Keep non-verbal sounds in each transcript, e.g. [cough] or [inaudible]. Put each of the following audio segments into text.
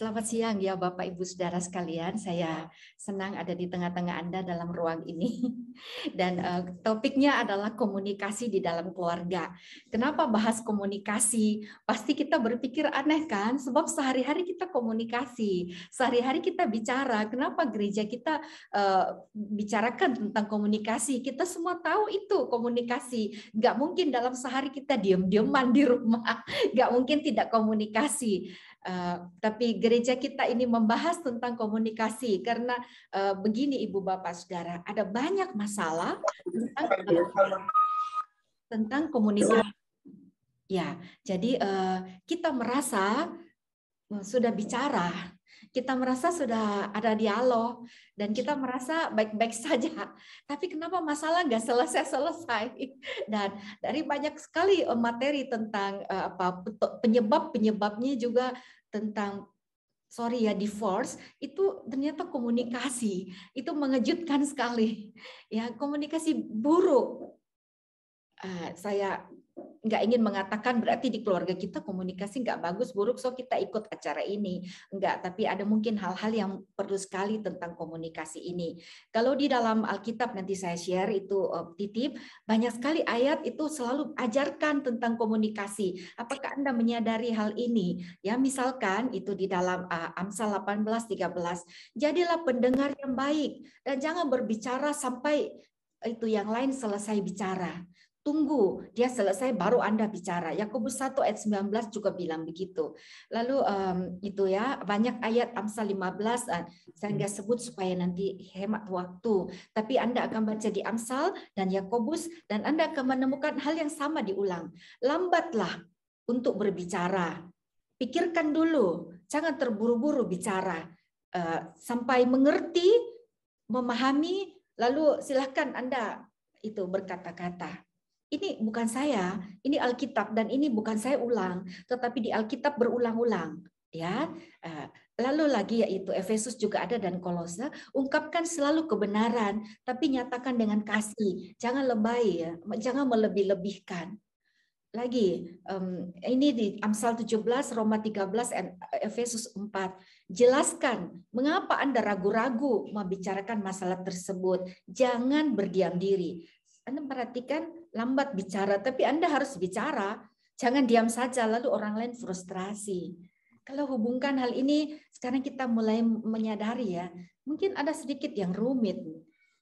Selamat siang ya Bapak Ibu Saudara sekalian. Saya senang ada di tengah-tengah Anda dalam ruang ini. [laughs] Dan uh, topiknya adalah komunikasi di dalam keluarga. Kenapa bahas komunikasi? Pasti kita berpikir aneh kan? Sebab sehari-hari kita komunikasi, sehari-hari kita bicara. Kenapa gereja kita uh, bicarakan tentang komunikasi? Kita semua tahu itu komunikasi. Gak mungkin dalam sehari kita diam-diaman di rumah. [laughs] Gak mungkin tidak komunikasi. Eh, tapi gereja kita ini membahas tentang komunikasi karena uh, begini Ibu Bapak Saudara, ada banyak masalah tentang tentang komunikasi. Ya, jadi uh, kita merasa sudah bicara, kita merasa sudah ada dialog dan kita merasa baik-baik saja. Tapi kenapa masalah nggak selesai-selesai? Dan dari banyak sekali materi tentang apa penyebab-penyebabnya juga tentang sorry ya divorce itu ternyata komunikasi itu mengejutkan sekali ya komunikasi buruk uh, saya nggak ingin mengatakan berarti di keluarga kita komunikasi nggak bagus buruk so kita ikut acara ini nggak tapi ada mungkin hal-hal yang perlu sekali tentang komunikasi ini kalau di dalam Alkitab nanti saya share itu eh, titip banyak sekali ayat itu selalu ajarkan tentang komunikasi apakah anda menyadari hal ini ya misalkan itu di dalam eh, Amsal 18:13 jadilah pendengar yang baik dan jangan berbicara sampai itu yang lain selesai bicara tunggu dia selesai baru Anda bicara. Yakobus 1 ayat 19 juga bilang begitu. Lalu um, itu ya banyak ayat Amsal 15 uh, eh, saya nggak sebut supaya nanti hemat waktu. Tapi Anda akan baca di Amsal dan Yakobus dan Anda akan menemukan hal yang sama diulang. Lambatlah untuk berbicara. Pikirkan dulu, jangan terburu-buru bicara. Uh, sampai mengerti, memahami, lalu silahkan Anda itu berkata-kata ini bukan saya, ini Alkitab dan ini bukan saya ulang, tetapi di Alkitab berulang-ulang. Ya, eh, lalu lagi yaitu Efesus juga ada dan Kolose ungkapkan selalu kebenaran, tapi nyatakan dengan kasih, jangan lebay ya, jangan melebih-lebihkan. Lagi ini di Amsal 17, Roma 13, Efesus 4. Jelaskan mengapa Anda ragu-ragu membicarakan masalah tersebut. Jangan berdiam diri. Anda perhatikan lambat bicara, tapi Anda harus bicara. Jangan diam saja, lalu orang lain frustrasi. Kalau hubungkan hal ini, sekarang kita mulai menyadari ya, mungkin ada sedikit yang rumit.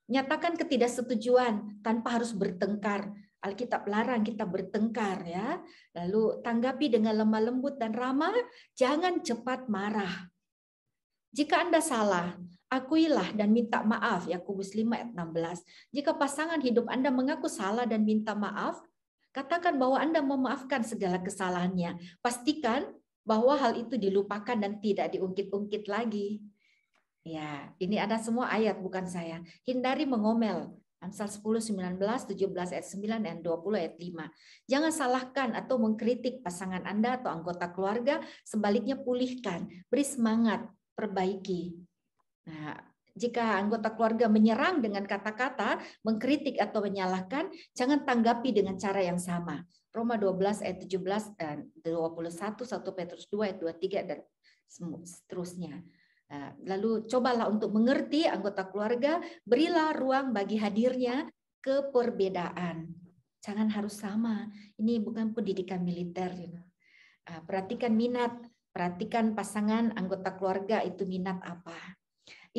Nyatakan ketidaksetujuan tanpa harus bertengkar. Alkitab larang kita bertengkar ya. Lalu tanggapi dengan lemah lembut dan ramah, jangan cepat marah. Jika Anda salah, Akuilah dan minta maaf, Yakobus 5 ayat 16. Jika pasangan hidup Anda mengaku salah dan minta maaf, katakan bahwa Anda memaafkan segala kesalahannya. Pastikan bahwa hal itu dilupakan dan tidak diungkit-ungkit lagi. Ya, ini ada semua ayat bukan saya. Hindari mengomel, Amsal 10, 19, 17, ayat 9, dan 20, ayat 5. Jangan salahkan atau mengkritik pasangan Anda atau anggota keluarga, sebaliknya pulihkan, beri semangat, perbaiki. Nah, jika anggota keluarga menyerang dengan kata-kata, mengkritik atau menyalahkan, jangan tanggapi dengan cara yang sama. Roma 12 ayat 17 dan 21 1 Petrus 2 ayat 23 dan seterusnya. Nah, lalu cobalah untuk mengerti anggota keluarga, berilah ruang bagi hadirnya keperbedaan. Jangan harus sama. Ini bukan pendidikan militer. Nah, perhatikan minat, perhatikan pasangan anggota keluarga itu minat apa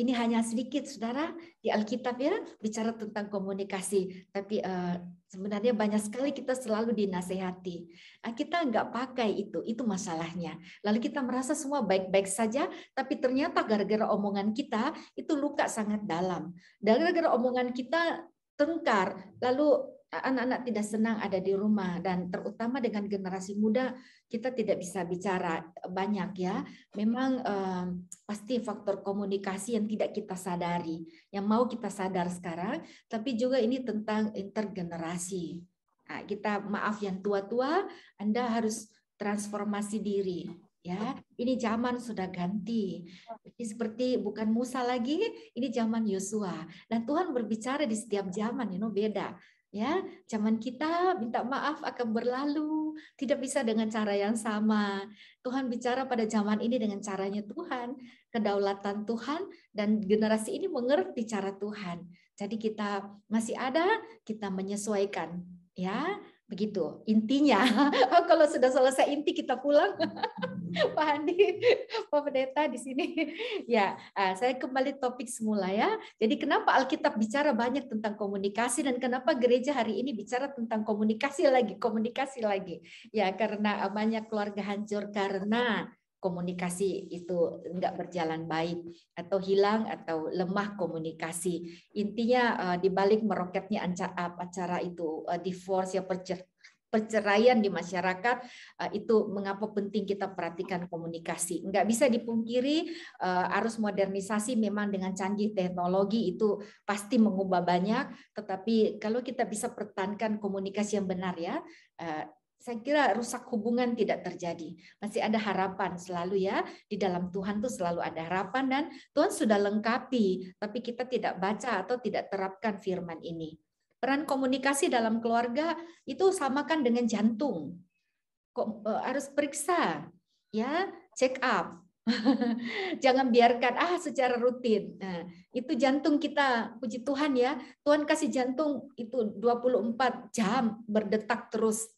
ini hanya sedikit, saudara, di Alkitab ya bicara tentang komunikasi, tapi uh, sebenarnya banyak sekali kita selalu dinasehati. Nah, kita nggak pakai itu, itu masalahnya. Lalu kita merasa semua baik-baik saja, tapi ternyata gara-gara omongan kita itu luka sangat dalam. Gara-gara omongan kita tengkar, lalu Eh, anak-anak tidak senang ada di rumah dan terutama dengan generasi muda kita tidak bisa bicara banyak ya. Memang eh, pasti faktor komunikasi yang tidak kita sadari, yang mau kita sadar sekarang, tapi juga ini tentang intergenerasi. Nah, kita maaf yang tua-tua, Anda harus transformasi diri ya ini zaman sudah ganti ini seperti bukan Musa lagi ini zaman Yosua dan Tuhan berbicara di setiap zaman you know, beda ya zaman kita minta maaf akan berlalu tidak bisa dengan cara yang sama Tuhan bicara pada zaman ini dengan caranya Tuhan kedaulatan Tuhan dan generasi ini mengerti cara Tuhan jadi kita masih ada kita menyesuaikan ya Begitu intinya. Oh, [laughs] kalau sudah selesai inti kita pulang. Hmm. [laughs] Pak Andi, Pak Pendeta di sini. [laughs] Ya, eh, saya kembali topik semula ya. Jadi kenapa Alkitab bicara banyak tentang komunikasi dan kenapa gereja hari ini bicara tentang komunikasi lagi, komunikasi lagi. Ya, karena eh, banyak keluarga hancur karena komunikasi itu nggak berjalan baik atau hilang atau lemah komunikasi. Intinya eh, di balik meroketnya eh, acara itu eh, divorce ya percer perceraian di masyarakat itu mengapa penting kita perhatikan komunikasi. Nggak bisa dipungkiri arus modernisasi memang dengan canggih teknologi itu pasti mengubah banyak, tetapi kalau kita bisa pertahankan komunikasi yang benar ya saya kira rusak hubungan tidak terjadi. Masih ada harapan selalu ya. Di dalam Tuhan tuh selalu ada harapan dan Tuhan sudah lengkapi, tapi kita tidak baca atau tidak terapkan firman ini. Peran komunikasi dalam keluarga itu samakan dengan jantung. Kok, eh, harus periksa ya, check up. [laughs] Jangan biarkan ah secara rutin. Nah, itu jantung kita puji Tuhan ya. Tuhan kasih jantung itu 24 jam berdetak terus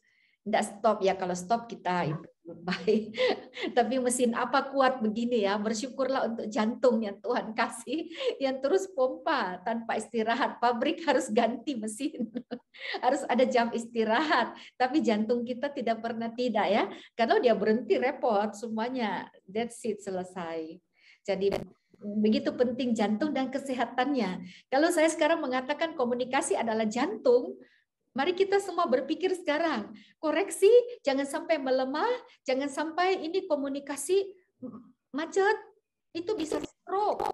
tidak stop ya kalau stop kita iya. itu baik [laughs] tapi mesin apa kuat begini ya bersyukurlah untuk jantung yang Tuhan kasih yang terus pompa tanpa istirahat pabrik harus ganti mesin [laughs] harus ada jam istirahat tapi jantung kita tidak pernah tidak ya kalau dia berhenti repot semuanya that's seat selesai jadi begitu penting jantung dan kesehatannya. Kalau saya sekarang mengatakan komunikasi adalah jantung, Mari kita semua berpikir sekarang, koreksi jangan sampai melemah, jangan sampai ini komunikasi macet, itu bisa stroke.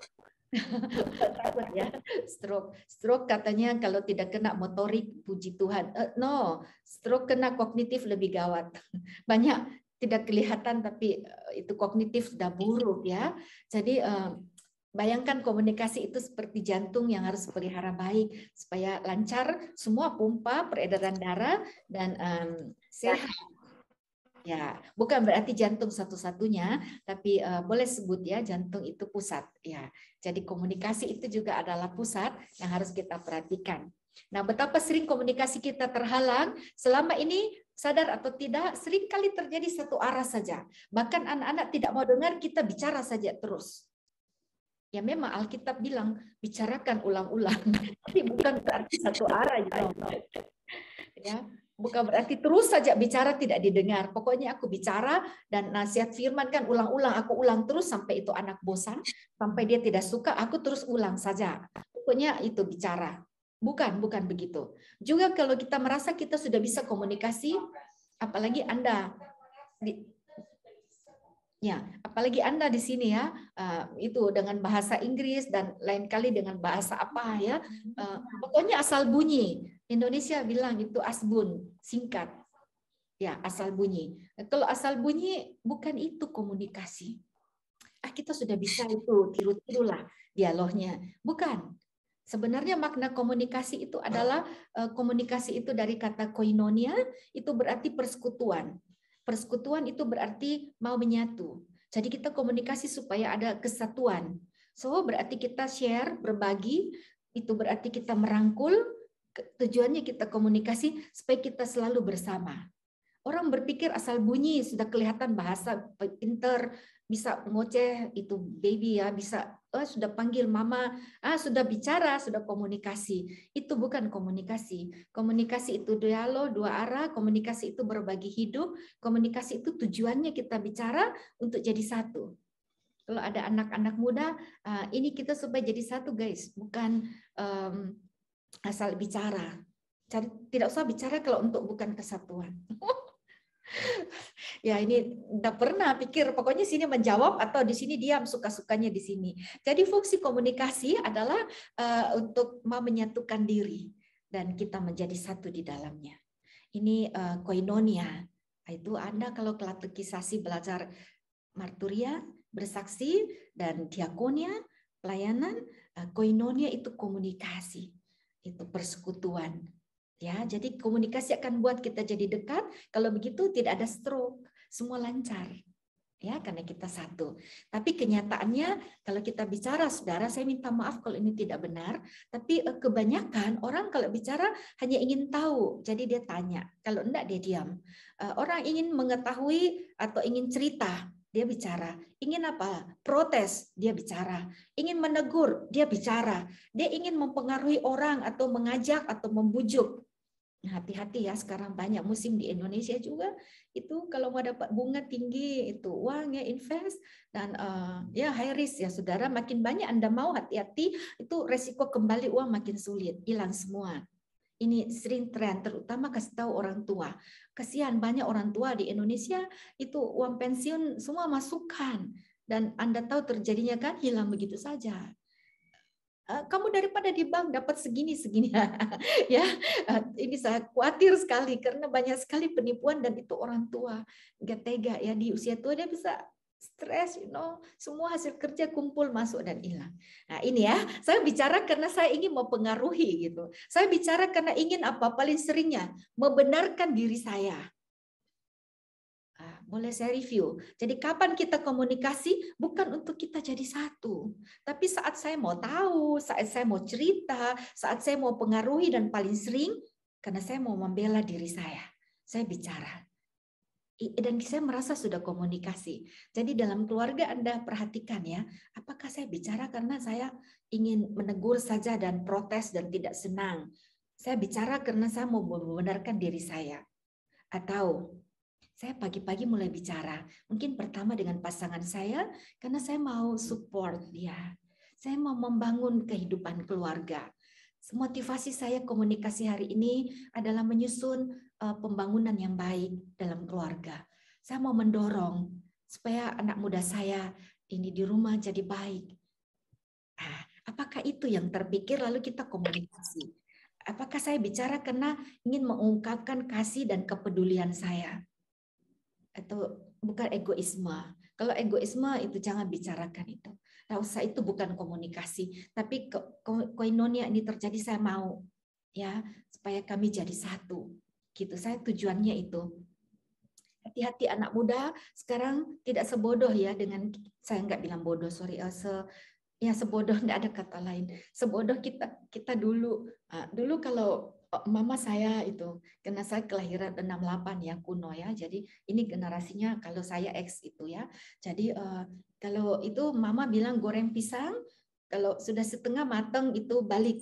Takut ya, [laughs] stroke. Stroke katanya kalau tidak kena motorik, puji Tuhan. Uh, no, stroke kena kognitif lebih gawat. [laughs] Banyak tidak kelihatan tapi eh, itu kognitif sudah buruk ya. Jadi uh, Bayangkan komunikasi itu seperti jantung yang harus pelihara baik supaya lancar semua pompa peredaran darah dan um, sehat. Ya, bukan berarti jantung satu-satunya, tapi uh, boleh sebut ya jantung itu pusat. Ya, jadi komunikasi itu juga adalah pusat yang harus kita perhatikan. Nah, betapa sering komunikasi kita terhalang selama ini sadar atau tidak sering kali terjadi satu arah saja. Bahkan anak-anak tidak mau dengar kita bicara saja terus ya memang Alkitab bilang bicarakan ulang-ulang [laughs] tapi bukan berarti satu arah ya. ya bukan berarti terus saja bicara tidak didengar pokoknya aku bicara dan nasihat firman kan ulang-ulang aku ulang terus sampai itu anak bosan sampai dia tidak suka aku terus ulang saja pokoknya itu bicara bukan bukan begitu juga kalau kita merasa kita sudah bisa komunikasi apalagi Anda Ya, apalagi Anda di sini ya, eh, itu dengan bahasa Inggris dan lain kali dengan bahasa apa ya. Eh, pokoknya asal bunyi. Indonesia bilang itu asbun, singkat. Ya, asal bunyi. kalau asal bunyi bukan itu komunikasi. Ah, kita sudah bisa itu tiru-tirulah dialognya. Bukan. Sebenarnya makna komunikasi itu adalah eh, komunikasi itu dari kata koinonia itu berarti persekutuan. Persekutuan itu berarti mau menyatu. Jadi kita komunikasi supaya ada kesatuan. So berarti kita share, berbagi, itu berarti kita merangkul, tujuannya kita komunikasi supaya kita selalu bersama. Orang berpikir asal bunyi, sudah kelihatan bahasa pinter, bisa ngoceh itu baby ya bisa oh, sudah panggil mama ah sudah bicara sudah komunikasi itu bukan komunikasi komunikasi itu dialog dua arah komunikasi itu berbagi hidup komunikasi itu tujuannya kita bicara untuk jadi satu kalau ada anak-anak muda ah, ini kita supaya jadi satu guys bukan um, asal bicara Cari, tidak usah bicara kalau untuk bukan kesatuan [laughs] ya ini tidak pernah pikir pokoknya sini menjawab atau di sini diam suka-sukanya di sini. Jadi fungsi komunikasi adalah uh, untuk menyatukan diri dan kita menjadi satu di dalamnya. Ini uh, koinonia. Itu Anda kalau kelatukisasi belajar marturia, bersaksi dan diakonia, pelayanan, uh, koinonia itu komunikasi, itu persekutuan Ya, jadi komunikasi akan buat kita jadi dekat. Kalau begitu tidak ada stroke, semua lancar. Ya, karena kita satu. Tapi kenyataannya kalau kita bicara Saudara, saya minta maaf kalau ini tidak benar, tapi eh, kebanyakan orang kalau bicara hanya ingin tahu, jadi dia tanya. Kalau enggak dia diam. Eh, orang ingin mengetahui atau ingin cerita, dia bicara. Ingin apa? Protes, dia bicara. Ingin menegur, dia bicara. Dia ingin mempengaruhi orang atau mengajak atau membujuk, hati-hati ya sekarang banyak musim di Indonesia juga itu kalau mau dapat bunga tinggi itu uang ya invest dan uh, ya high risk ya saudara makin banyak anda mau hati-hati itu resiko kembali uang makin sulit hilang semua ini sering tren terutama kasih tahu orang tua kasihan banyak orang tua di Indonesia itu uang pensiun semua masukan dan anda tahu terjadinya kan hilang begitu saja Eh, kamu daripada di bank dapat segini segini [laughs] ya eh, ini saya khawatir sekali karena banyak sekali penipuan dan itu orang tua nggak tega ya di usia tua dia bisa stres, you know, semua hasil kerja kumpul masuk dan hilang. Nah ini ya, saya bicara karena saya ingin mempengaruhi gitu. Saya bicara karena ingin apa paling seringnya membenarkan diri saya boleh saya review. Jadi kapan kita komunikasi bukan untuk kita jadi satu, tapi saat saya mau tahu, saat saya mau cerita, saat saya mau pengaruhi dan paling sering karena saya mau membela diri saya. Saya bicara. Dan saya merasa sudah komunikasi. Jadi dalam keluarga Anda perhatikan ya, apakah saya bicara karena saya ingin menegur saja dan protes dan tidak senang. Saya bicara karena saya mau membenarkan diri saya. Atau saya pagi-pagi mulai bicara. Mungkin pertama dengan pasangan saya, karena saya mau support dia. Saya mau membangun kehidupan keluarga. Motivasi saya komunikasi hari ini adalah menyusun eh, pembangunan yang baik dalam keluarga. Saya mau mendorong supaya anak muda saya ini di rumah jadi baik. Nah, apakah itu yang terpikir lalu kita komunikasi? Apakah saya bicara karena ingin mengungkapkan kasih dan kepedulian saya? atau bukan egoisme. Kalau egoisme itu jangan bicarakan itu. Rausa itu bukan komunikasi, tapi koinonia ini terjadi saya mau ya supaya kami jadi satu. Gitu saya tujuannya itu. Hati-hati anak muda sekarang tidak sebodoh ya dengan saya nggak bilang bodoh sorry eh, ya sebodoh [laughs] nggak ada kata lain sebodoh kita kita dulu ah, dulu kalau Oh, mama saya itu karena saya kelahiran 68 ya kuno ya jadi ini generasinya kalau saya X itu ya jadi uh, kalau itu mama bilang goreng pisang kalau sudah setengah matang itu balik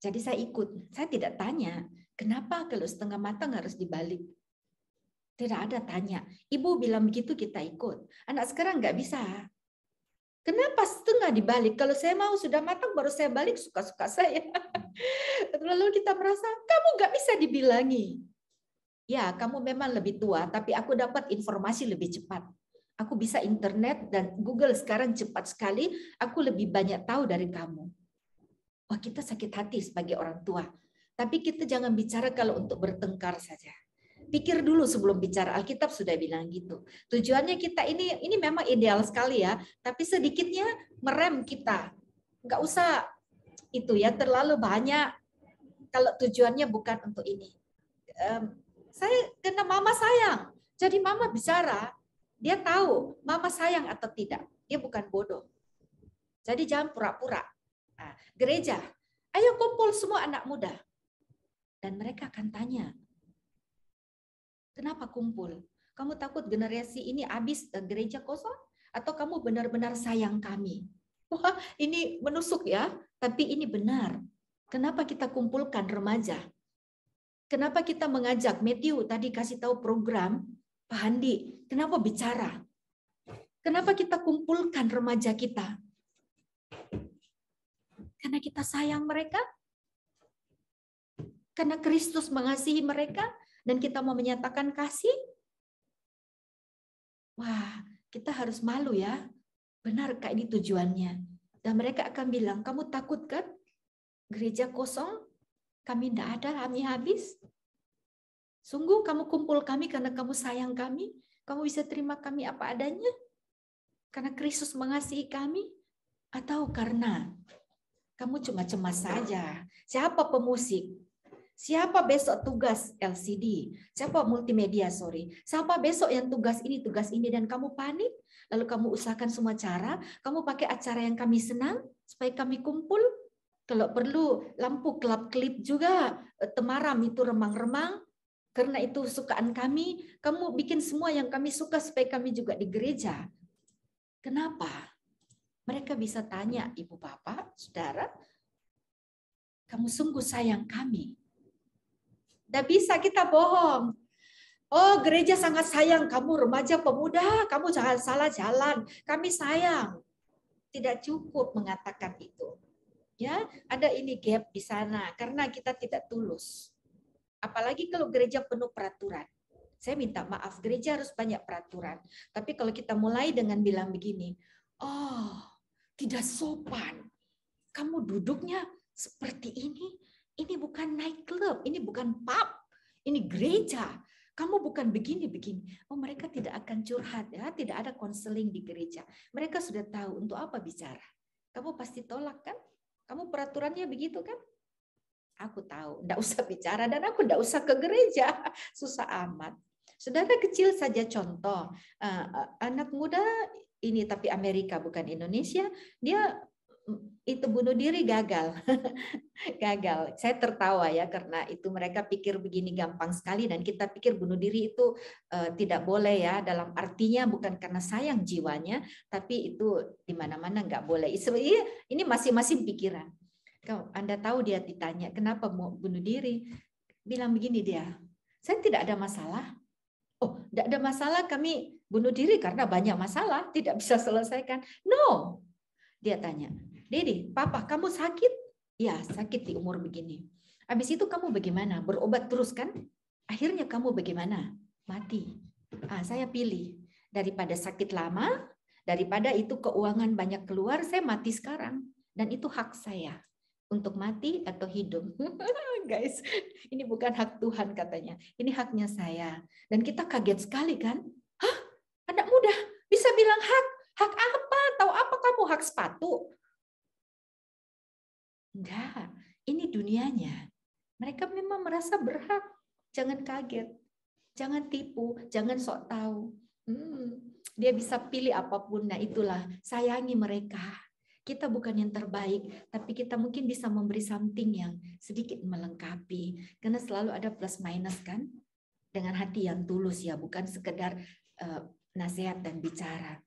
jadi saya ikut saya tidak tanya kenapa kalau setengah matang harus dibalik tidak ada tanya ibu bilang begitu kita ikut anak sekarang nggak bisa Kenapa setengah dibalik? Kalau saya mau sudah matang baru saya balik suka-suka saya. [laughs] Lalu kita merasa kamu gak bisa dibilangi. Ya, kamu memang lebih tua, tapi aku dapat informasi lebih cepat. Aku bisa internet dan Google sekarang cepat sekali. Aku lebih banyak tahu dari kamu. Wah, kita sakit hati sebagai orang tua. Tapi kita jangan bicara kalau untuk bertengkar saja pikir dulu sebelum bicara Alkitab sudah bilang gitu. Tujuannya kita ini ini memang ideal sekali ya, tapi sedikitnya merem kita. Enggak usah itu ya terlalu banyak kalau tujuannya bukan untuk ini. Um, saya kena mama sayang. Jadi mama bicara, dia tahu mama sayang atau tidak. Dia bukan bodoh. Jadi jangan pura-pura. Nah, gereja, ayo kumpul semua anak muda. Dan mereka akan tanya, Kenapa kumpul? Kamu takut generasi ini habis eh, gereja kosong? Atau kamu benar-benar sayang kami? [laughs] Wah, ini menusuk ya, tapi ini benar. Kenapa kita kumpulkan remaja? Kenapa kita mengajak Matthew tadi kasih tahu program Pak Handi? Kenapa bicara? Kenapa kita kumpulkan remaja kita? Karena kita sayang mereka? Karena Kristus mengasihi mereka? dan kita mau menyatakan kasih, wah, kita harus malu ya. benar Benarkah ini tujuannya? Dan mereka akan bilang, kamu takut kan? Gereja kosong, kami tidak ada, kami habis. Sungguh kamu kumpul kami karena kamu sayang kami. Kamu bisa terima kami apa adanya. Karena Kristus mengasihi kami. Atau karena kamu cuma cemas saja. Siapa pemusik? Siapa besok tugas LCD? Siapa multimedia, sorry. Siapa besok yang tugas ini, tugas ini, dan kamu panik? Lalu kamu usahakan semua cara, kamu pakai acara yang kami senang, supaya kami kumpul. Kalau perlu, lampu kelap-kelip juga, eh, temaram itu remang-remang, karena itu sukaan kami, kamu bikin semua yang kami suka supaya kami juga di gereja. Kenapa? Mereka bisa tanya, ibu bapak, saudara, kamu sungguh sayang kami. Tidak bisa kita bohong. Oh gereja sangat sayang kamu remaja pemuda, kamu jangan salah jalan. Kami sayang. Tidak cukup mengatakan itu. Ya, ada ini gap di sana karena kita tidak tulus. Apalagi kalau gereja penuh peraturan. Saya minta maaf, gereja harus banyak peraturan. Tapi kalau kita mulai dengan bilang begini, oh tidak sopan. Kamu duduknya seperti ini, ini bukan nightclub, ini bukan pub, ini gereja. Kamu bukan begini-begini. Oh, mereka tidak akan curhat ya, tidak ada konseling di gereja. Mereka sudah tahu untuk apa bicara. Kamu pasti tolak kan? Kamu peraturannya begitu kan? Aku tahu, enggak usah bicara dan aku enggak usah ke gereja. [laughs] Susah amat. Saudara kecil saja contoh, eh, eh, anak muda ini tapi Amerika bukan Indonesia, dia itu bunuh diri gagal. [laughs] gagal. Saya tertawa ya karena itu mereka pikir begini gampang sekali dan kita pikir bunuh diri itu uh, tidak boleh ya dalam artinya bukan karena sayang jiwanya tapi itu di mana-mana nggak boleh. Iya, ini masing-masing pikiran. Kau Anda tahu dia ditanya kenapa mau bunuh diri? Bilang begini dia. Saya tidak ada masalah. Oh, tidak ada masalah kami bunuh diri karena banyak masalah tidak bisa selesaikan. No. Dia tanya, Dede, papa, kamu sakit? Ya, sakit di umur begini. Habis itu kamu bagaimana? Berobat terus kan? Akhirnya kamu bagaimana? Mati. Ah, saya pilih. Daripada sakit lama, daripada itu keuangan banyak keluar, saya mati sekarang. Dan itu hak saya untuk mati atau hidup. [laughs] Guys, ini bukan hak Tuhan katanya. Ini haknya saya. Dan kita kaget sekali kan? Hah? Anak muda bisa bilang hak? Hak apa? Tahu apa kamu hak sepatu? Enggak, ini dunianya. Mereka memang merasa berhak. Jangan kaget, jangan tipu, jangan sok tahu. Hmm, dia bisa pilih apapun. Nah itulah, sayangi mereka. Kita bukan yang terbaik, tapi kita mungkin bisa memberi something yang sedikit melengkapi. Karena selalu ada plus minus kan? Dengan hati yang tulus ya, bukan sekedar uh, nasihat dan bicara.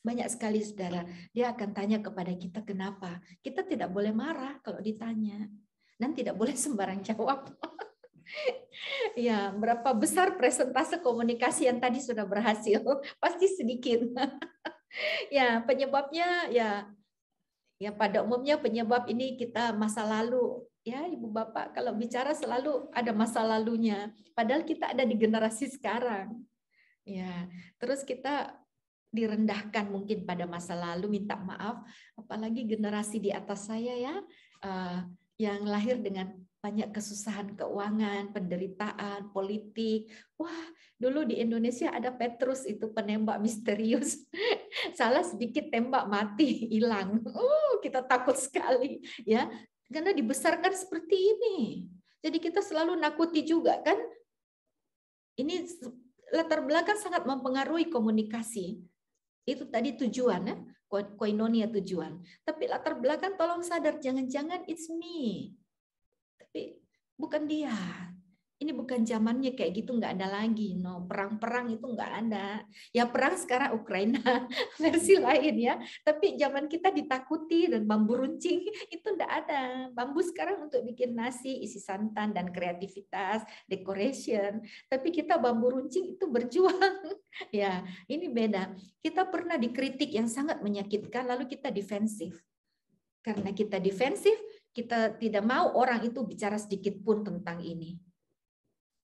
Banyak sekali saudara, dia akan tanya kepada kita kenapa. Kita tidak boleh marah kalau ditanya. Dan tidak boleh [laughs] sembarang jawab. [laughs] ya, berapa besar presentase komunikasi yang tadi sudah berhasil? [laughs] Pasti sedikit. ya, penyebabnya ya ya pada umumnya penyebab ini kita masa lalu ya ibu bapak kalau bicara selalu ada masa lalunya padahal kita ada di generasi sekarang ya terus kita direndahkan mungkin pada masa lalu minta maaf apalagi generasi di atas saya ya eh, yang lahir dengan banyak kesusahan keuangan, penderitaan, politik. Wah, dulu di Indonesia ada Petrus itu penembak misterius. [laughs] Salah sedikit tembak mati, [laughs] hilang. Uh, kita takut sekali ya. Karena dibesarkan seperti ini. Jadi kita selalu nakuti juga kan. Ini latar belakang sangat mempengaruhi komunikasi. Itu tadi tujuan ya, koinonia tujuan. Tapi latar belakang tolong sadar jangan-jangan it's me. Tapi bukan dia. Ini bukan zamannya kayak gitu nggak ada lagi. No, perang-perang itu nggak ada. Ya perang sekarang Ukraina [laughs] versi lain ya. Tapi zaman kita ditakuti dan bambu runcing [laughs] itu nggak ada. Bambu sekarang untuk bikin nasi, isi santan dan kreativitas, decoration. Tapi kita bambu runcing itu berjuang [laughs] [laughs] ya, ini beda. Kita pernah dikritik yang sangat menyakitkan, lalu kita defensif. Karena kita defensif, kita tidak mau orang itu bicara sedikit pun tentang ini.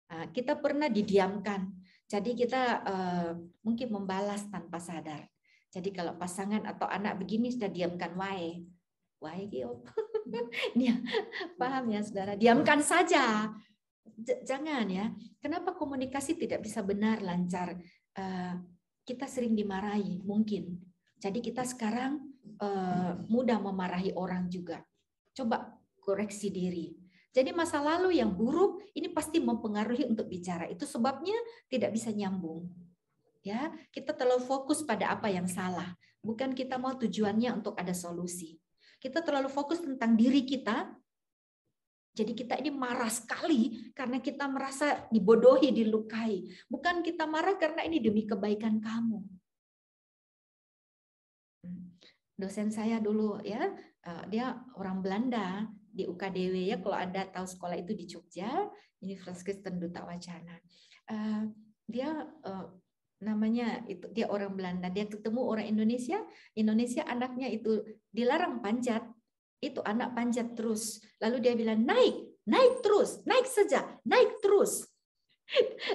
Ah, kita pernah didiamkan, jadi kita eh, mungkin membalas tanpa sadar. Jadi kalau pasangan atau anak begini sudah diamkan wae, wae gitu. [laughs] Dia paham ya saudara, diamkan saja. jangan ya. Kenapa komunikasi tidak bisa benar lancar? Eh, kita sering dimarahi mungkin. Jadi kita sekarang eh, mudah memarahi orang juga. Coba koreksi diri. Jadi masa lalu yang buruk ini pasti mempengaruhi untuk bicara. Itu sebabnya tidak bisa nyambung. Ya, kita terlalu fokus pada apa yang salah, bukan kita mau tujuannya untuk ada solusi. Kita terlalu fokus tentang diri kita jadi kita ini marah sekali karena kita merasa dibodohi, dilukai. Bukan kita marah karena ini demi kebaikan kamu. Dosen saya dulu ya, eh, dia orang Belanda di UKDW ya kalau ada tahu sekolah itu di Jogja, Universitas Kristen Duta Wacana. Eh, dia eh, namanya itu dia orang Belanda, dia ketemu orang Indonesia, Indonesia anaknya itu dilarang panjat itu anak panjat terus. Lalu dia bilang naik, naik terus, naik saja, naik terus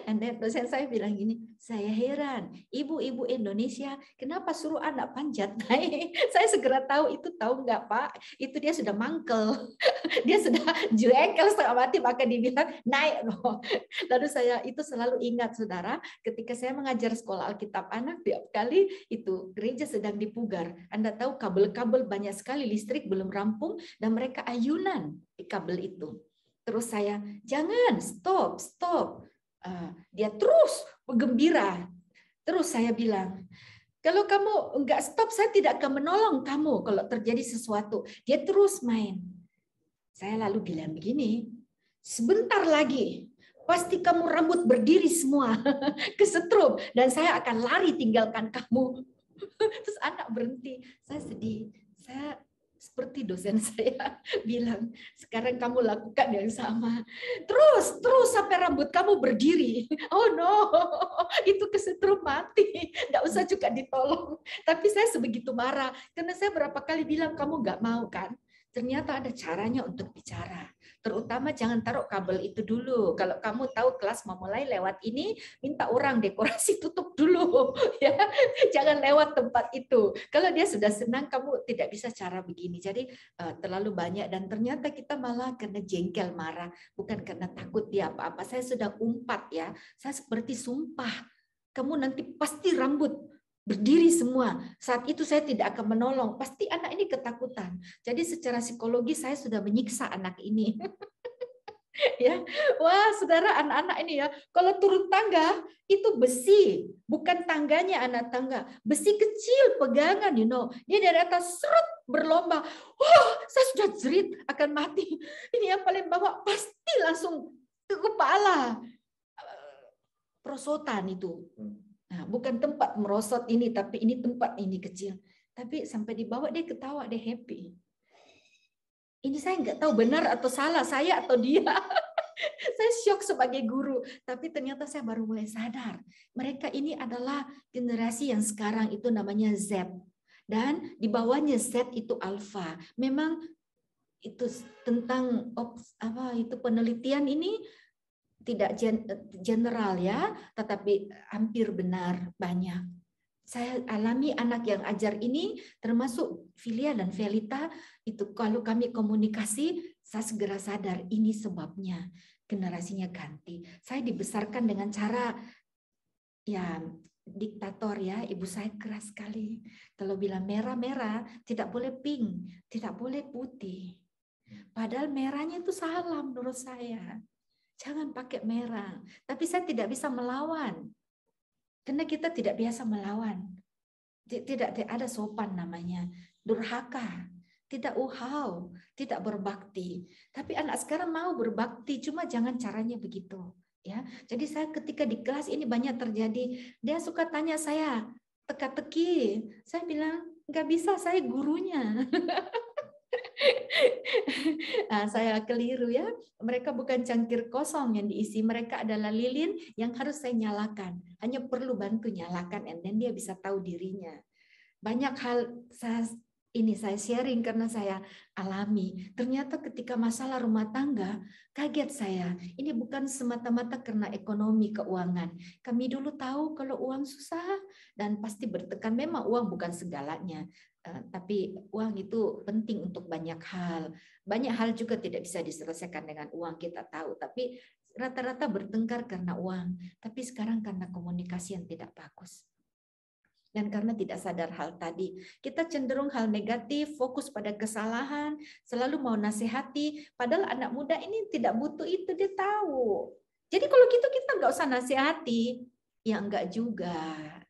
then dosen saya bilang gini, saya heran, ibu-ibu Indonesia, kenapa suruh anak panjat naik? [laughs] Saya segera tahu itu tahu nggak Pak? Itu dia sudah mangkel, [laughs] dia sudah jengkel setengah mati, maka dibilang naik loh. [laughs] Lalu saya itu selalu ingat saudara, ketika saya mengajar sekolah Alkitab anak tiap kali itu gereja sedang dipugar. Anda tahu kabel-kabel banyak sekali, listrik belum rampung dan mereka ayunan di kabel itu. Terus saya, jangan, stop, stop Eh, dia terus bergembira. Terus saya bilang, kalau kamu nggak stop, saya tidak akan menolong kamu kalau terjadi sesuatu. Dia terus main. Saya lalu bilang begini, sebentar lagi pasti kamu rambut berdiri semua [laughs] kesetrum dan saya akan lari tinggalkan kamu. [laughs] Terus anak berhenti, saya sedih. Saya seperti dosen [laughs] saya bilang, sekarang kamu lakukan yang sama. Terus, terus sampai rambut kamu berdiri. [laughs] Oh no, [laughs] itu kesetrum mati. Nggak usah juga ditolong. Tapi saya sebegitu marah, karena saya berapa kali bilang, kamu nggak mau kan? ternyata ada caranya untuk bicara. Terutama jangan taruh kabel itu dulu. Kalau kamu tahu kelas memulai lewat ini, minta orang dekorasi tutup dulu [laughs] ya. Jangan lewat tempat itu. Kalau dia sudah senang kamu tidak bisa cara begini. Jadi eh, terlalu banyak dan ternyata kita malah karena jengkel marah bukan karena takut dia apa-apa. Saya sudah umpat ya. Saya seperti sumpah kamu nanti pasti rambut berdiri semua. Saat itu saya tidak akan menolong. Pasti anak ini ketakutan. Jadi secara psikologi saya sudah menyiksa anak ini. [laughs] ya wah saudara anak-anak ini ya kalau turun tangga itu besi bukan tangganya anak tangga besi kecil pegangan you know dia dari atas serut berlomba wah saya sudah jerit akan mati ini yang paling bawah pasti langsung ke kepala prosotan itu hmm bukan tempat merosot ini, tapi ini tempat ini kecil. Tapi sampai dibawa dia ketawa, dia happy. Ini saya nggak tahu benar atau salah, saya atau dia. [laughs] saya syok sebagai guru, tapi ternyata saya baru mulai sadar. Mereka ini adalah generasi yang sekarang itu namanya Z. Dan di bawahnya Z itu alfa. Memang itu tentang apa itu penelitian ini tidak general ya, tetapi hampir benar banyak. Saya alami anak yang ajar ini termasuk Filia dan Felita itu kalau kami komunikasi saya segera sadar ini sebabnya generasinya ganti. Saya dibesarkan dengan cara ya diktator ya, ibu saya keras sekali. Kalau bilang merah-merah, tidak boleh pink, tidak boleh putih. Padahal merahnya itu salah menurut saya. Jangan pakai merah. Tapi saya tidak bisa melawan. Karena kita tidak biasa melawan. Tidak, ada sopan namanya. Durhaka. Tidak uhau. Tidak berbakti. Tapi anak sekarang mau berbakti. Cuma jangan caranya begitu. Ya, jadi saya ketika di kelas ini banyak terjadi. Dia suka tanya saya teka-teki. Saya bilang nggak bisa, saya gurunya. [laughs] nah, [laughs] saya keliru ya. Mereka bukan cangkir kosong yang diisi, mereka adalah lilin yang harus saya nyalakan. Hanya perlu bantu nyalakan, and then dia bisa tahu dirinya. Banyak hal saya ini saya sharing karena saya alami. Ternyata ketika masalah rumah tangga, kaget saya. Ini bukan semata-mata karena ekonomi keuangan. Kami dulu tahu kalau uang susah dan pasti bertekan. Memang uang bukan segalanya. Eh, tapi uang itu penting untuk banyak hal. Banyak hal juga tidak bisa diselesaikan dengan uang, kita tahu. Tapi rata-rata bertengkar karena uang. Tapi sekarang karena komunikasi yang tidak bagus. Dan karena tidak sadar hal tadi, kita cenderung hal negatif, fokus pada kesalahan, selalu mau nasihati. Padahal anak muda ini tidak butuh itu, dia tahu. Jadi kalau gitu kita nggak usah nasihati. Ya enggak juga.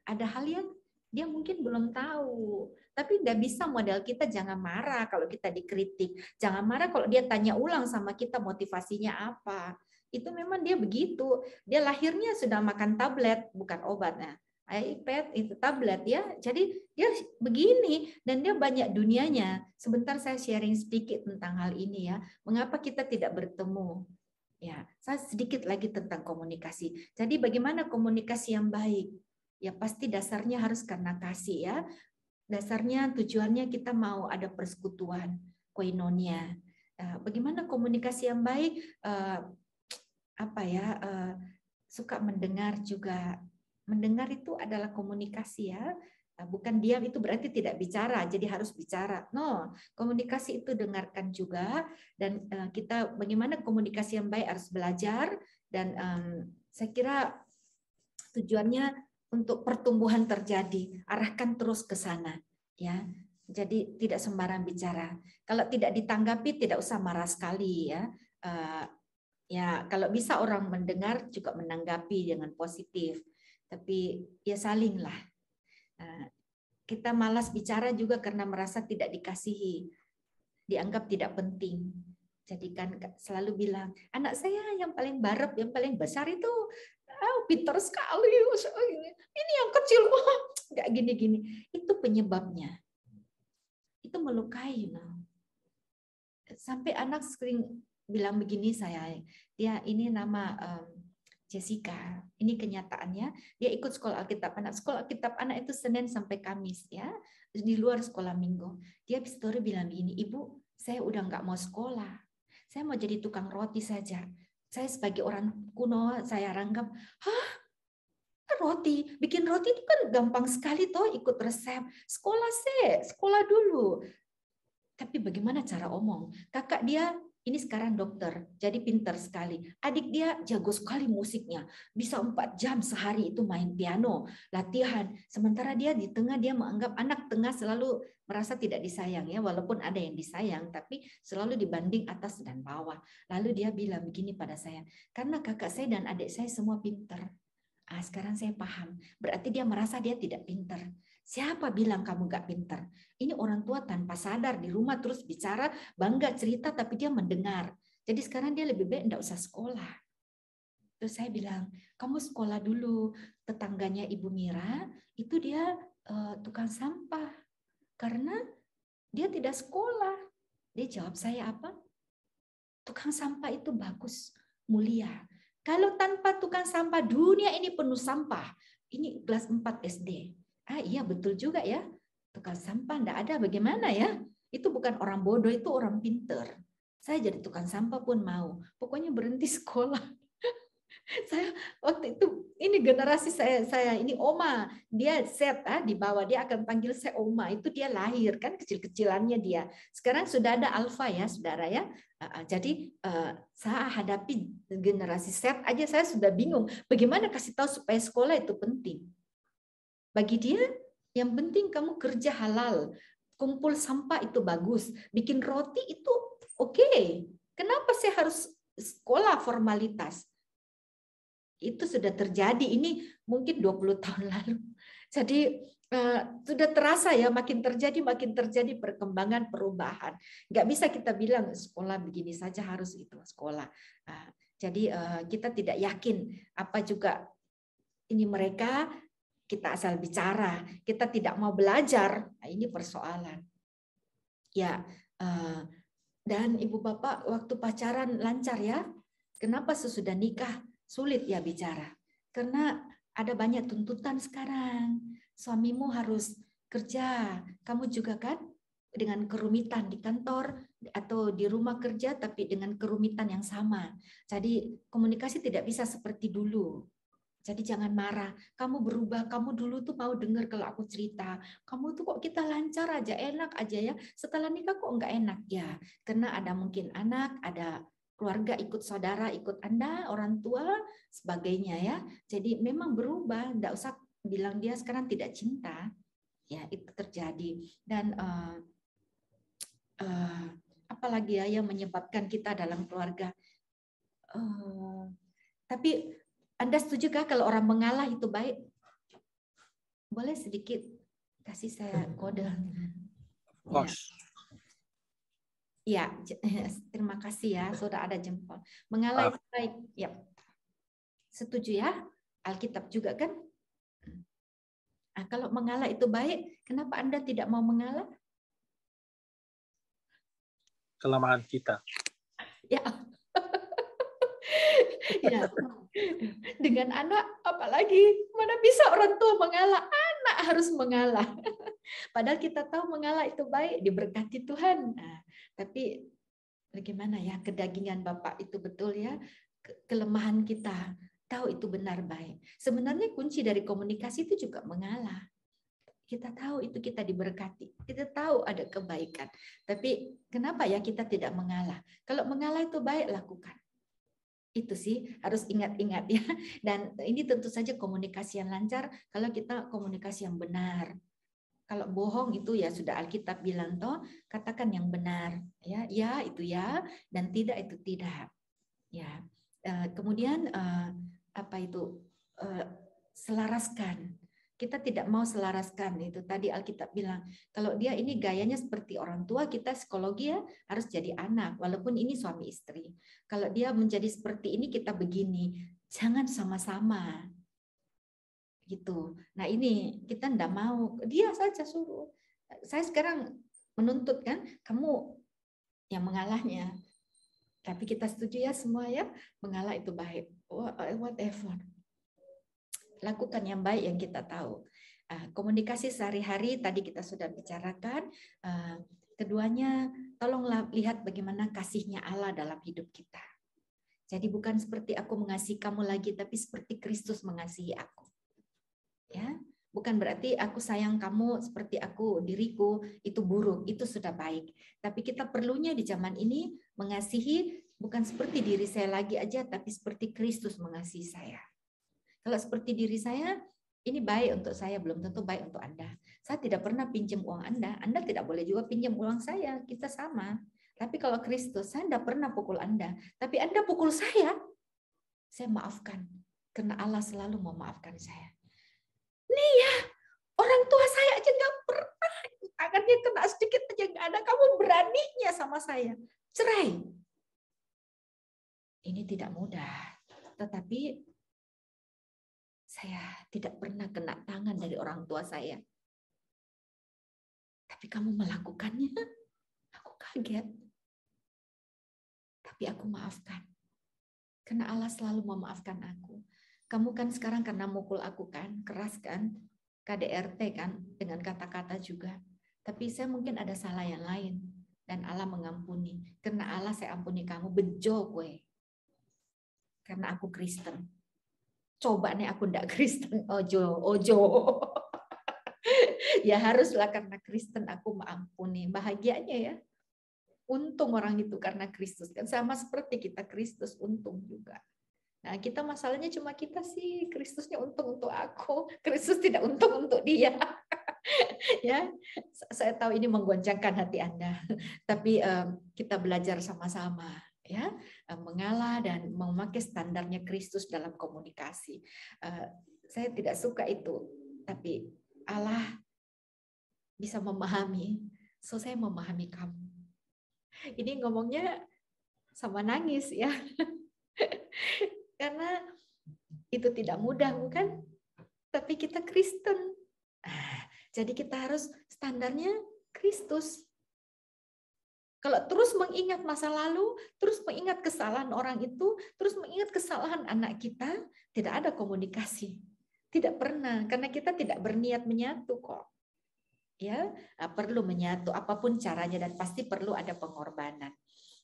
Ada hal yang dia mungkin belum tahu. Tapi nggak bisa model kita jangan marah kalau kita dikritik. Jangan marah kalau dia tanya ulang sama kita motivasinya apa. Itu memang dia begitu. Dia lahirnya sudah makan tablet, bukan obatnya, Nah, iPad itu tablet ya. Jadi dia begini dan dia banyak dunianya. Sebentar saya sharing sedikit tentang hal ini ya. Mengapa kita tidak bertemu? Ya, saya sedikit lagi tentang komunikasi. Jadi bagaimana komunikasi yang baik? ya pasti dasarnya harus karena kasih ya. Dasarnya tujuannya kita mau ada persekutuan, koinonia. Nah, bagaimana komunikasi yang baik? Eh, apa ya? Eh, suka mendengar juga. Mendengar itu adalah komunikasi ya. Nah, bukan diam itu berarti tidak bicara, jadi harus bicara. No, komunikasi itu dengarkan juga dan eh, kita bagaimana komunikasi yang baik harus belajar dan um, saya kira tujuannya untuk pertumbuhan terjadi, arahkan terus ke sana ya. Jadi tidak sembarang bicara. Kalau tidak ditanggapi tidak usah marah sekali ya. Uh, ya kalau bisa orang mendengar juga menanggapi dengan positif. Tapi ya salinglah. Uh, kita malas bicara juga karena merasa tidak dikasihi, dianggap tidak penting. Jadi kan selalu bilang, anak saya yang paling barep, yang paling besar itu Oh pinter sekali ini yang kecil nggak gini-gini itu penyebabnya itu melukai you sampai anak sering bilang begini saya dia ini nama Jessica ini kenyataannya dia ikut sekolah Alkitab anak sekolah Alkitab anak itu Senin sampai Kamis ya di luar sekolah Minggu dia story bilang begini ibu saya udah nggak mau sekolah saya mau jadi tukang roti saja saya sebagai orang kuno, saya rangkap, hah? Kan roti, bikin roti itu kan gampang sekali toh ikut resep. Sekolah sih, sekolah dulu. Tapi bagaimana cara omong? Kakak dia ini sekarang dokter, jadi pinter sekali. Adik dia jago sekali musiknya, bisa empat jam sehari itu main piano, latihan. Sementara dia di tengah dia menganggap anak tengah selalu merasa tidak disayang ya, walaupun ada yang disayang, tapi selalu dibanding atas dan bawah. Lalu dia bilang begini pada saya, karena kakak saya dan adik saya semua pinter. Ah, sekarang saya paham. Berarti dia merasa dia tidak pinter. Siapa bilang kamu gak pinter? Ini orang tua tanpa sadar di rumah terus bicara, bangga cerita, tapi dia mendengar. Jadi sekarang dia lebih baik enggak usah sekolah. Terus saya bilang, kamu sekolah dulu. Tetangganya Ibu Mira, itu dia uh, tukang sampah. Karena dia tidak sekolah. Dia jawab saya apa? Tukang sampah itu bagus, mulia. Kalau tanpa tukang sampah, dunia ini penuh sampah. Ini kelas 4 SD ah iya betul juga ya tukang sampah tidak ada bagaimana ya itu bukan orang bodoh itu orang pinter saya jadi tukang sampah pun mau pokoknya berhenti [laughs] sekolah saya waktu itu ini generasi saya saya ini oma dia set ah di bawah dia akan panggil saya oma itu dia lahir kan kecil-kecilannya dia sekarang sudah ada alfa ya saudara ya ah, ah, jadi eh, saya hadapi generasi set aja saya sudah bingung bagaimana kasih tahu supaya sekolah itu penting bagi dia, yang penting kamu kerja halal, kumpul sampah itu bagus, bikin roti itu oke. Okay. Kenapa saya harus sekolah formalitas? Itu sudah terjadi ini mungkin 20 [laughs] tahun lalu. Jadi uh, sudah terasa ya makin terjadi makin terjadi perkembangan perubahan. Nggak bisa kita bilang sekolah begini saja harus itu sekolah. Uh, jadi uh, kita tidak yakin apa juga ini mereka kita asal bicara, kita tidak mau belajar. Nah, ini persoalan. Ya, eh, dan ibu bapak waktu pacaran lancar ya. Kenapa sesudah nikah sulit ya bicara? Karena ada banyak tuntutan sekarang. Suamimu harus kerja, kamu juga kan dengan kerumitan di kantor atau di rumah kerja tapi dengan kerumitan yang sama. Jadi komunikasi tidak bisa seperti dulu. Jadi jangan marah. Kamu berubah. Kamu dulu tuh mau dengar kalau aku cerita. Kamu tuh kok kita lancar aja, enak aja ya. Setelah nikah kok nggak enak ya? Karena ada mungkin anak, ada keluarga ikut saudara, ikut Anda, orang tua, sebagainya ya. Jadi memang berubah, enggak usah bilang dia sekarang tidak cinta. Ya, itu terjadi. Dan uh, eh, uh, eh, apalagi ya yang menyebabkan kita dalam keluarga. Uh, tapi anda setuju setujukah kalau orang mengalah itu baik? Boleh sedikit kasih saya kode. Ya. ya, [laughs] terima kasih ya, sudah ada jempol. Mengalah itu ah. baik. Ya. Setuju ya? Alkitab juga kan? Nah, kalau mengalah itu baik, kenapa Anda tidak mau mengalah? Kelemahan kita. Ya, [laughs] ya. Dengan anak apalagi mana bisa orang tua mengalah, anak harus mengalah. [laughs] Padahal kita tahu mengalah itu baik, diberkati Tuhan. Nah, tapi bagaimana ya kedagingan Bapak itu betul ya kelemahan kita tahu itu benar baik. Sebenarnya kunci dari komunikasi itu juga mengalah. Kita tahu itu kita diberkati. Kita tahu ada kebaikan. Tapi kenapa ya kita tidak mengalah? Kalau mengalah itu baik lakukan itu sih harus ingat-ingat ya. [laughs] Dan ini tentu saja komunikasi yang lancar kalau kita komunikasi yang benar. Kalau bohong itu ya sudah Alkitab bilang toh, katakan yang benar ya. Ya itu ya dan tidak itu tidak. Ya. Eh, kemudian eh, apa itu eh, selaraskan kita tidak mau selaraskan itu tadi Alkitab bilang kalau dia ini gayanya seperti orang tua kita psikologi ya harus jadi anak walaupun ini suami istri kalau dia menjadi seperti ini kita begini jangan sama-sama gitu nah ini kita ndak mau dia saja suruh saya sekarang menuntut kan kamu yang mengalahnya tapi kita setuju ya semua ya mengalah itu baik whatever lakukan yang baik yang kita tahu. Ah, komunikasi sehari-hari tadi kita sudah bicarakan. Ah, keduanya, tolonglah lihat bagaimana kasihnya Allah dalam hidup kita. Jadi bukan seperti aku mengasihi kamu lagi, tapi seperti Kristus mengasihi aku. Ya, bukan berarti aku sayang kamu seperti aku diriku itu buruk, itu sudah baik. Tapi kita perlunya di zaman ini mengasihi bukan seperti diri saya lagi aja, tapi seperti Kristus mengasihi saya. Kalau seperti diri saya, ini baik untuk saya, belum tentu baik untuk Anda. Saya tidak pernah pinjam uang Anda, Anda tidak boleh juga pinjam uang saya, kita sama. Tapi kalau Kristus, saya tidak pernah pukul Anda, tapi Anda pukul saya, saya maafkan. Karena Allah selalu memaafkan saya. Nih ya, orang tua saya aja nggak pernah tangannya kena sedikit aja nggak ada. Kamu beraninya sama saya. Cerai. Ini tidak mudah. Tetapi saya tidak pernah kena tangan dari orang tua saya. Tapi kamu melakukannya, aku kaget. Tapi aku maafkan. Karena Allah selalu memaafkan aku. Kamu kan sekarang karena mukul aku kan, keras kan, KDRT kan, dengan kata-kata juga. Tapi saya mungkin ada salah yang lain. Dan Allah mengampuni. Karena Allah saya ampuni kamu, bejo gue. Karena aku Kristen coba nih aku ndak Kristen [laughs] ojo ojo ya haruslah karena Kristen aku maampuni bahagianya ya untung orang itu karena Kristus kan sama seperti kita Kristus untung juga nah kita masalahnya cuma kita sih Kristusnya untung untuk aku Kristus tidak untung untuk dia [laughs] ya saya tahu ini menggoncangkan hati anda [laughs] tapi eh, kita belajar sama-sama ya eh, mengalah dan memakai standarnya Kristus dalam komunikasi. Eh, saya tidak suka itu, tapi Allah bisa memahami. So saya memahami kamu. Ini ngomongnya sama nangis ya. [laughs] Karena itu tidak mudah bukan? Tapi kita Kristen. Ah, jadi kita harus standarnya Kristus kalau terus mengingat masa lalu, terus mengingat kesalahan orang itu, terus mengingat kesalahan anak kita, tidak ada komunikasi. Tidak pernah, karena kita tidak berniat menyatu kok. Ya, perlu menyatu apapun caranya dan pasti perlu ada pengorbanan.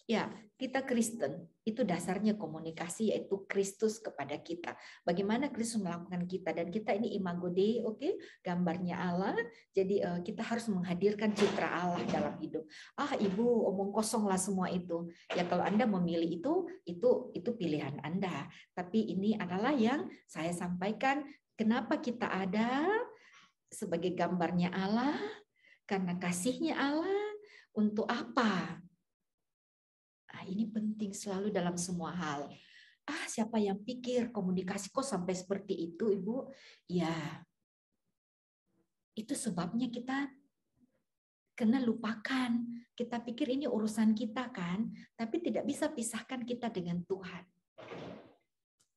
Ya, kita Kristen. Itu dasarnya komunikasi yaitu Kristus kepada kita. Bagaimana Kristus melakukan kita dan kita ini imago Dei, oke? Okay? Gambarnya Allah. Jadi uh, kita harus menghadirkan citra Allah dalam hidup. Ah, Ibu, omong kosonglah semua itu. Ya kalau Anda memilih itu, itu itu pilihan Anda. Tapi ini adalah yang saya sampaikan kenapa kita ada sebagai gambarnya Allah karena kasihnya Allah untuk apa? Nah, ini penting selalu dalam semua hal. Ah, siapa yang pikir komunikasi kok sampai seperti itu, Ibu? Ya, itu sebabnya kita kena lupakan. Kita pikir ini urusan kita kan, tapi tidak bisa pisahkan kita dengan Tuhan.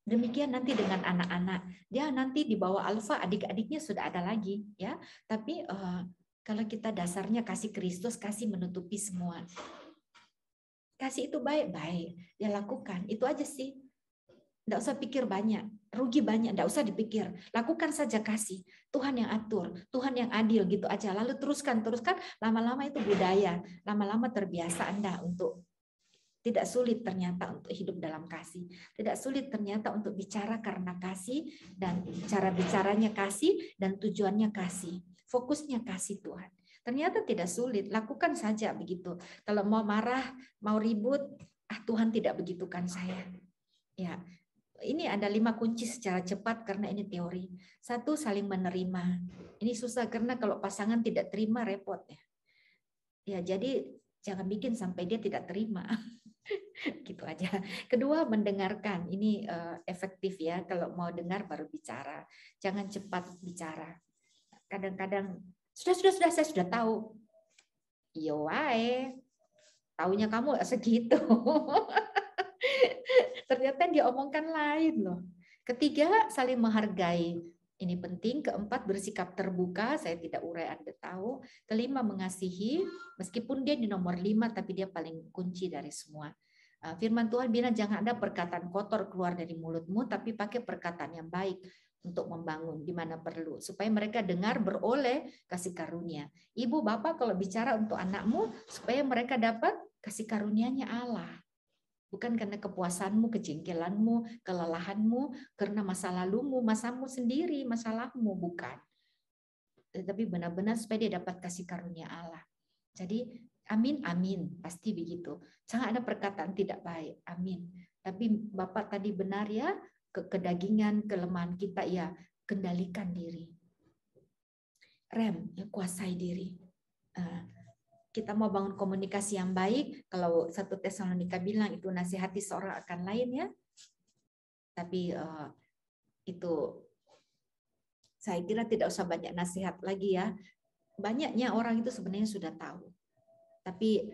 Demikian nanti dengan anak-anak. Dia nanti di bawah alfa adik-adiknya sudah ada lagi ya. Tapi uh, kalau kita dasarnya kasih Kristus, kasih menutupi semua kasih itu baik-baik, ya lakukan. Itu aja sih. Tidak usah pikir banyak, rugi banyak, tidak usah dipikir. Lakukan saja kasih. Tuhan yang atur, Tuhan yang adil gitu aja. Lalu teruskan, teruskan. Lama-lama itu budaya, lama-lama terbiasa Anda untuk tidak sulit ternyata untuk hidup dalam kasih. Tidak sulit ternyata untuk bicara karena kasih dan cara bicaranya kasih dan tujuannya kasih. Fokusnya kasih Tuhan. Ternyata tidak sulit, lakukan saja begitu. Kalau mau marah, mau ribut, ah Tuhan tidak begitukan saya. Ya, ini ada lima kunci secara cepat karena ini teori. Satu, saling menerima. Ini susah karena kalau pasangan tidak terima repot ya. Ya, jadi jangan bikin sampai dia tidak terima. [laughs] gitu aja. Kedua, mendengarkan. Ini uh, efektif ya. Kalau mau dengar baru bicara. Jangan cepat bicara. Kadang-kadang sudah, sudah, sudah, saya sudah tahu. Iya wae, taunya kamu segitu. [laughs] Ternyata dia omongkan lain loh. Ketiga, saling menghargai. Ini penting. Keempat, bersikap terbuka. Saya tidak urai Anda tahu. Kelima, mengasihi. Meskipun dia di nomor lima, tapi dia paling kunci dari semua. Uh, firman Tuhan bilang jangan ada perkataan kotor keluar dari mulutmu, tapi pakai perkataan yang baik untuk membangun di mana perlu supaya mereka dengar beroleh kasih karunia. Ibu bapak kalau bicara untuk anakmu supaya mereka dapat kasih karunianya Allah. Bukan karena kepuasanmu, kejengkelanmu, kelelahanmu, karena masa lalumu, masamu sendiri, masalahmu bukan. Tetapi benar-benar supaya dia dapat kasih karunia Allah. Jadi amin amin pasti begitu. Jangan ada perkataan tidak baik. Amin. Tapi Bapak tadi benar ya, ke kedagingan, kelemahan kita ya kendalikan diri. Rem, ya kuasai diri. Eh, kita mau bangun komunikasi yang baik, kalau satu Tesalonika bilang itu nasihati seorang akan lain ya. Tapi eh, itu saya kira tidak usah banyak nasihat lagi ya. Banyaknya orang itu sebenarnya sudah tahu. Tapi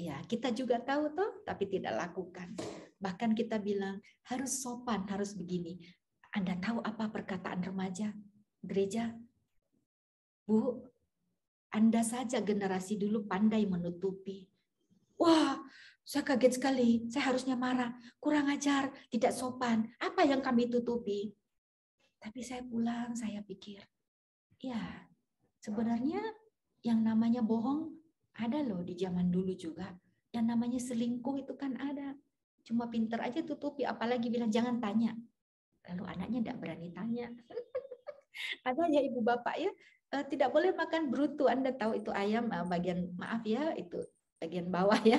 ya kita juga tahu tuh tapi tidak lakukan. Bahkan kita bilang harus sopan, harus begini. Anda tahu apa perkataan remaja? Gereja? Bu, Anda saja generasi dulu pandai menutupi. Wah, saya kaget sekali. Saya harusnya marah, kurang ajar, tidak sopan. Apa yang kami tutupi? Tapi saya pulang, saya pikir, ya sebenarnya yang namanya bohong ada loh di zaman dulu juga. Yang namanya selingkuh itu kan ada cuma pinter aja tutupi apalagi bilang jangan tanya lalu anaknya tidak berani tanya [laughs] ada ya ibu bapak ya eh, tidak boleh makan brutu anda tahu itu ayam eh, bagian maaf ya itu bagian bawah ya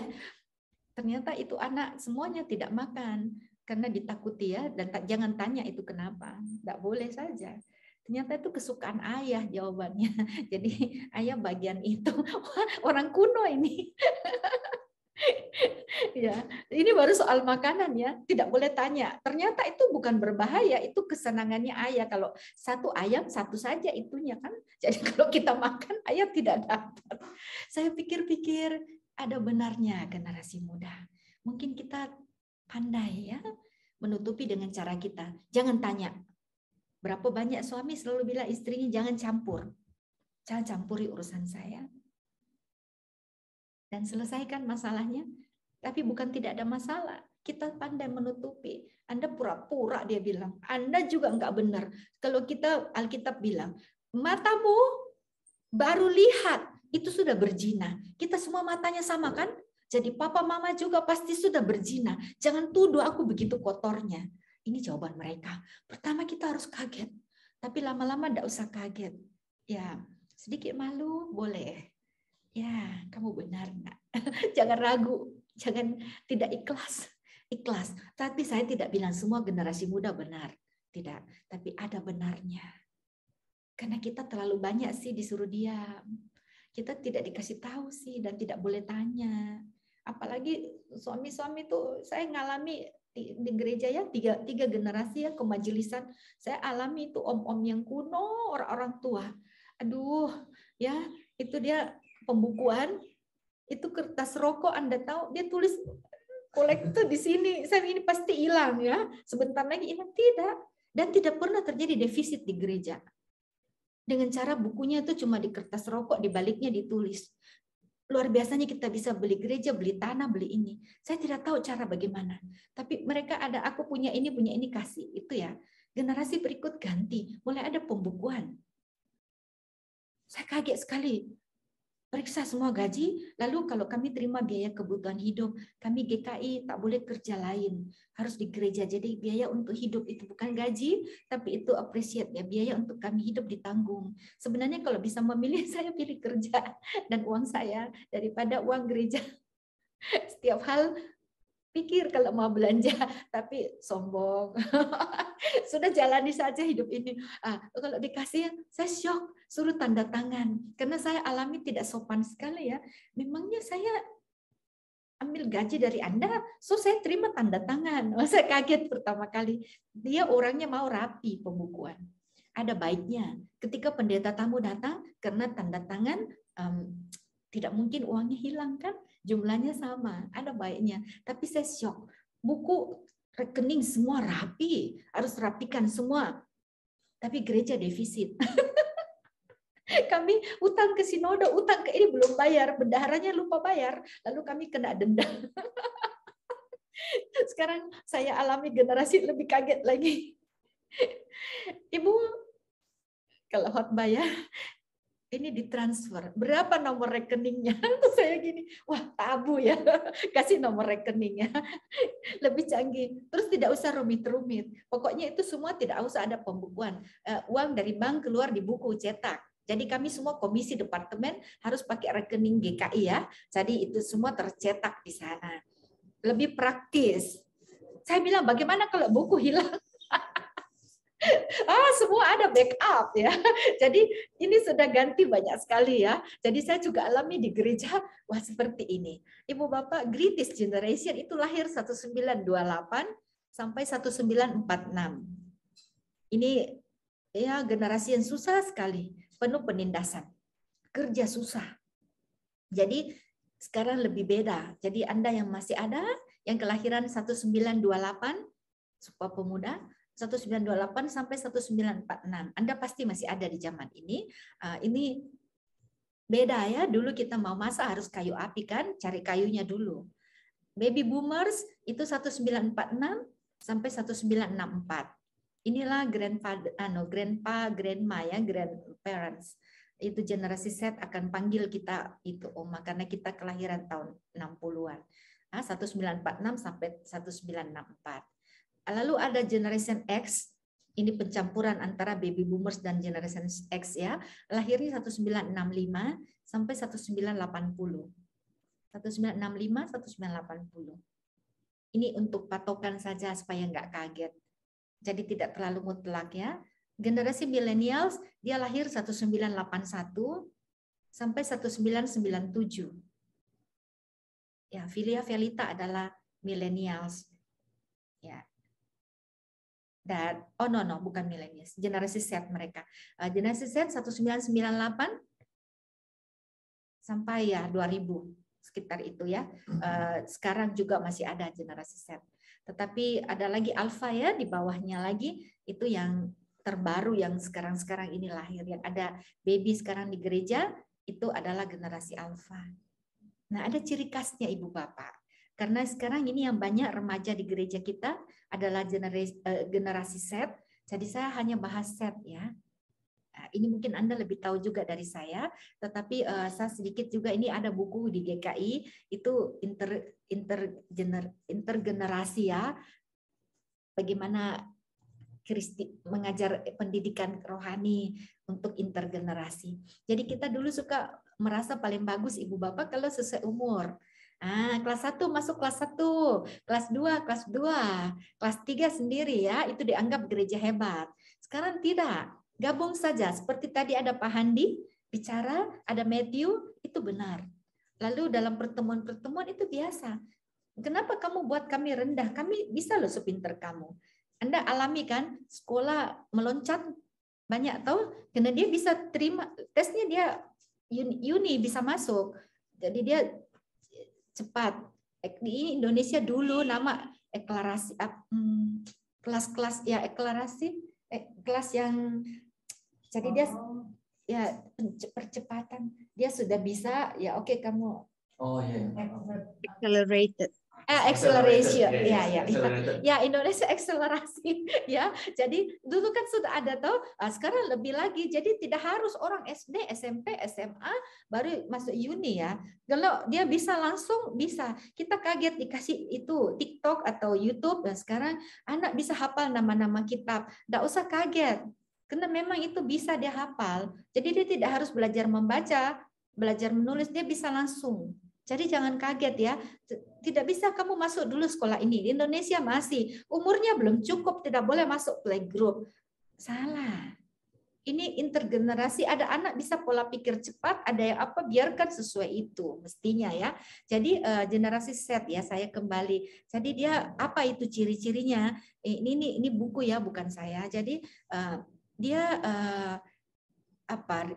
ternyata itu anak semuanya tidak makan karena ditakuti ya dan tak, jangan tanya itu kenapa tidak boleh saja ternyata itu kesukaan ayah jawabannya [laughs] jadi ayah bagian itu [laughs] orang kuno ini [laughs] ya, ini baru soal makanan ya, tidak boleh tanya. Ternyata itu bukan berbahaya, itu kesenangannya ayah. Kalau satu ayam satu saja itunya kan. [laughs] Jadi kalau kita makan ayah tidak dapat. Saya pikir-pikir ada benarnya generasi muda. Mungkin kita pandai ya menutupi dengan cara kita. Jangan tanya. Berapa banyak suami selalu bilang istrinya jangan campur. Jangan campuri urusan saya dan selesaikan masalahnya. Tapi bukan tidak ada masalah. Kita pandai menutupi. Anda pura-pura dia bilang. Anda juga nggak benar. Kalau kita Alkitab bilang, matamu baru lihat itu sudah berzina. Kita semua matanya sama kan? Jadi papa mama juga pasti sudah berzina. Jangan tuduh aku begitu kotornya. Ini jawaban mereka. Pertama kita harus kaget, tapi lama-lama tidak usah kaget. Ya, sedikit malu boleh ya kamu benar nak [laughs] jangan ragu jangan tidak ikhlas ikhlas tapi saya tidak bilang semua generasi muda benar tidak tapi ada benarnya karena kita terlalu banyak sih disuruh diam kita tidak dikasih tahu sih dan tidak boleh tanya apalagi suami-suami tuh saya ngalami di, di gereja ya tiga, tiga generasi ya kemajelisan saya alami itu om-om yang kuno orang-orang tua aduh ya itu dia pembukuan itu kertas rokok Anda tahu dia tulis kolektor di sini saya ini pasti hilang ya sebentar lagi ini tidak dan tidak pernah terjadi defisit di gereja dengan cara bukunya itu cuma di kertas rokok di baliknya ditulis luar biasanya kita bisa beli gereja beli tanah beli ini saya tidak tahu cara bagaimana tapi mereka ada aku punya ini punya ini kasih itu ya generasi berikut ganti mulai ada pembukuan saya kaget sekali periksa semua gaji, lalu kalau kami terima biaya kebutuhan hidup, kami GKI tak boleh kerja lain, harus di gereja. Jadi biaya untuk hidup itu bukan gaji, tapi itu appreciate ya, biaya untuk kami hidup ditanggung. Sebenarnya kalau bisa memilih, [laughs] saya pilih kerja dan uang saya daripada uang gereja. [laughs] Setiap hal pikir kalau mau belanja, [laughs] tapi sombong. [laughs] Sudah jalani saja hidup ini. Ah, kalau dikasih, saya shock, suruh tanda tangan. Karena saya alami tidak sopan sekali ya. Memangnya saya ambil gaji dari Anda, so saya terima tanda tangan. masa [laughs] kaget pertama kali. Dia orangnya mau rapi pembukuan. Ada baiknya ketika pendeta tamu datang karena tanda tangan um, tidak mungkin uangnya hilang kan? Jumlahnya sama, ada baiknya. Tapi saya shock. Buku rekening semua rapi, harus rapikan semua. Tapi gereja defisit. [laughs] kami utang ke sinoda, utang ke ini belum bayar, bendaharanya lupa bayar, lalu kami kena denda. [laughs] Sekarang saya alami generasi lebih kaget lagi. [laughs] Ibu, kalau hot bayar, ini ditransfer, berapa nomor rekeningnya? Terus [laughs] saya gini, wah tabu ya, [laughs] kasih nomor rekeningnya. [laughs] Lebih canggih. Terus tidak usah rumit-rumit. Pokoknya itu semua tidak usah ada pembukuan. Eh, uang dari bank keluar di buku cetak. Jadi kami semua komisi departemen harus pakai rekening GKI ya. Jadi itu semua tercetak di sana. Lebih praktis. Saya bilang bagaimana kalau buku hilang? ah semua ada backup ya. [laughs] Jadi ini sudah ganti banyak sekali ya. Jadi saya juga alami di gereja wah seperti ini. Ibu Bapak Greatest Generation itu lahir 1928 sampai 1946. Ini ya generasi yang susah sekali, penuh penindasan. Kerja susah. Jadi sekarang lebih beda. Jadi Anda yang masih ada yang kelahiran 1928 supaya Pemuda 1928 sampai 1946. Anda pasti masih ada di zaman ini. Eh, ini beda ya. Dulu kita mau masak harus kayu api kan, cari kayunya dulu. Baby boomers itu 1946 sampai 1964. Inilah grandpa, ano, grandpa, grandma ya, grandparents. Itu generasi set akan panggil kita itu oma karena kita kelahiran tahun 60-an. Nah, 1946 sampai 1964. Lalu ada Generation X, ini pencampuran antara baby boomers dan Generation X ya, lahirnya 1965 sampai 1980. 1965 1980. Ini untuk patokan saja supaya nggak kaget. Jadi tidak terlalu mutlak ya. Generasi millennials dia lahir 1981 sampai 1997. Ya, Filia felita adalah millennials. Ya, that oh no no bukan milenial generasi Z mereka uh, generasi Z 1998 sampai ya 2000 sekitar itu ya uh, sekarang juga masih ada generasi Z tetapi ada lagi alfa ya di bawahnya lagi itu yang terbaru yang sekarang-sekarang ini lahir yang ada baby sekarang di gereja itu adalah generasi alfa nah ada ciri khasnya ibu bapak karena sekarang ini yang banyak remaja di gereja kita adalah eh, generasi, set. Jadi saya hanya bahas set ya. Eh, ini mungkin Anda lebih tahu juga dari saya, tetapi eh, saya sedikit juga ini ada buku di GKI itu inter gener, intergenerasi ya. Bagaimana Kristi, mengajar pendidikan rohani untuk intergenerasi. Jadi kita dulu suka merasa paling bagus ibu bapak kalau sesuai umur. Ah, kelas 1 masuk kelas 1, kelas 2, kelas 2, kelas 3 sendiri ya, itu dianggap gereja hebat. Sekarang tidak, gabung saja. Seperti tadi ada Pak Handi bicara, ada Matthew, itu benar. Lalu dalam pertemuan-pertemuan itu biasa. Kenapa kamu buat kami rendah? Kami bisa loh sepinter kamu. Anda alami kan sekolah meloncat banyak tahu karena dia bisa terima tesnya dia uni, uni bisa masuk. Jadi dia cepat. Di Indonesia dulu nama deklarasi hmm, kelas-kelas ya deklarasi eh, kelas yang jadi dia oh. ya percepatan dia sudah bisa ya oke okay, kamu oh ya yeah. accelerated Eh, acceleration, ya ya ya. Ya Indonesia akselerasi [laughs] ya. Jadi dulu kan sudah ada tahu, eh, sekarang lebih lagi. Jadi tidak harus orang SD, SMP, SMA baru masuk uni ya. Kalau dia bisa langsung bisa. Kita kaget dikasih itu TikTok atau YouTube dan nah, sekarang anak bisa hafal nama-nama kitab. Tidak usah kaget. Karena memang itu bisa dia hafal. Jadi dia tidak harus belajar membaca, belajar menulis, dia bisa langsung jadi jangan kaget ya, tidak bisa kamu masuk dulu sekolah ini. Di Indonesia masih umurnya belum cukup, tidak boleh masuk playgroup. Salah. Ini intergenerasi, ada anak bisa pola pikir cepat, ada yang apa biarkan sesuai itu mestinya ya. Jadi eh, generasi set ya saya kembali. Jadi dia apa itu ciri-cirinya? Eh, ini ini ini buku ya bukan saya. Jadi eh, dia apa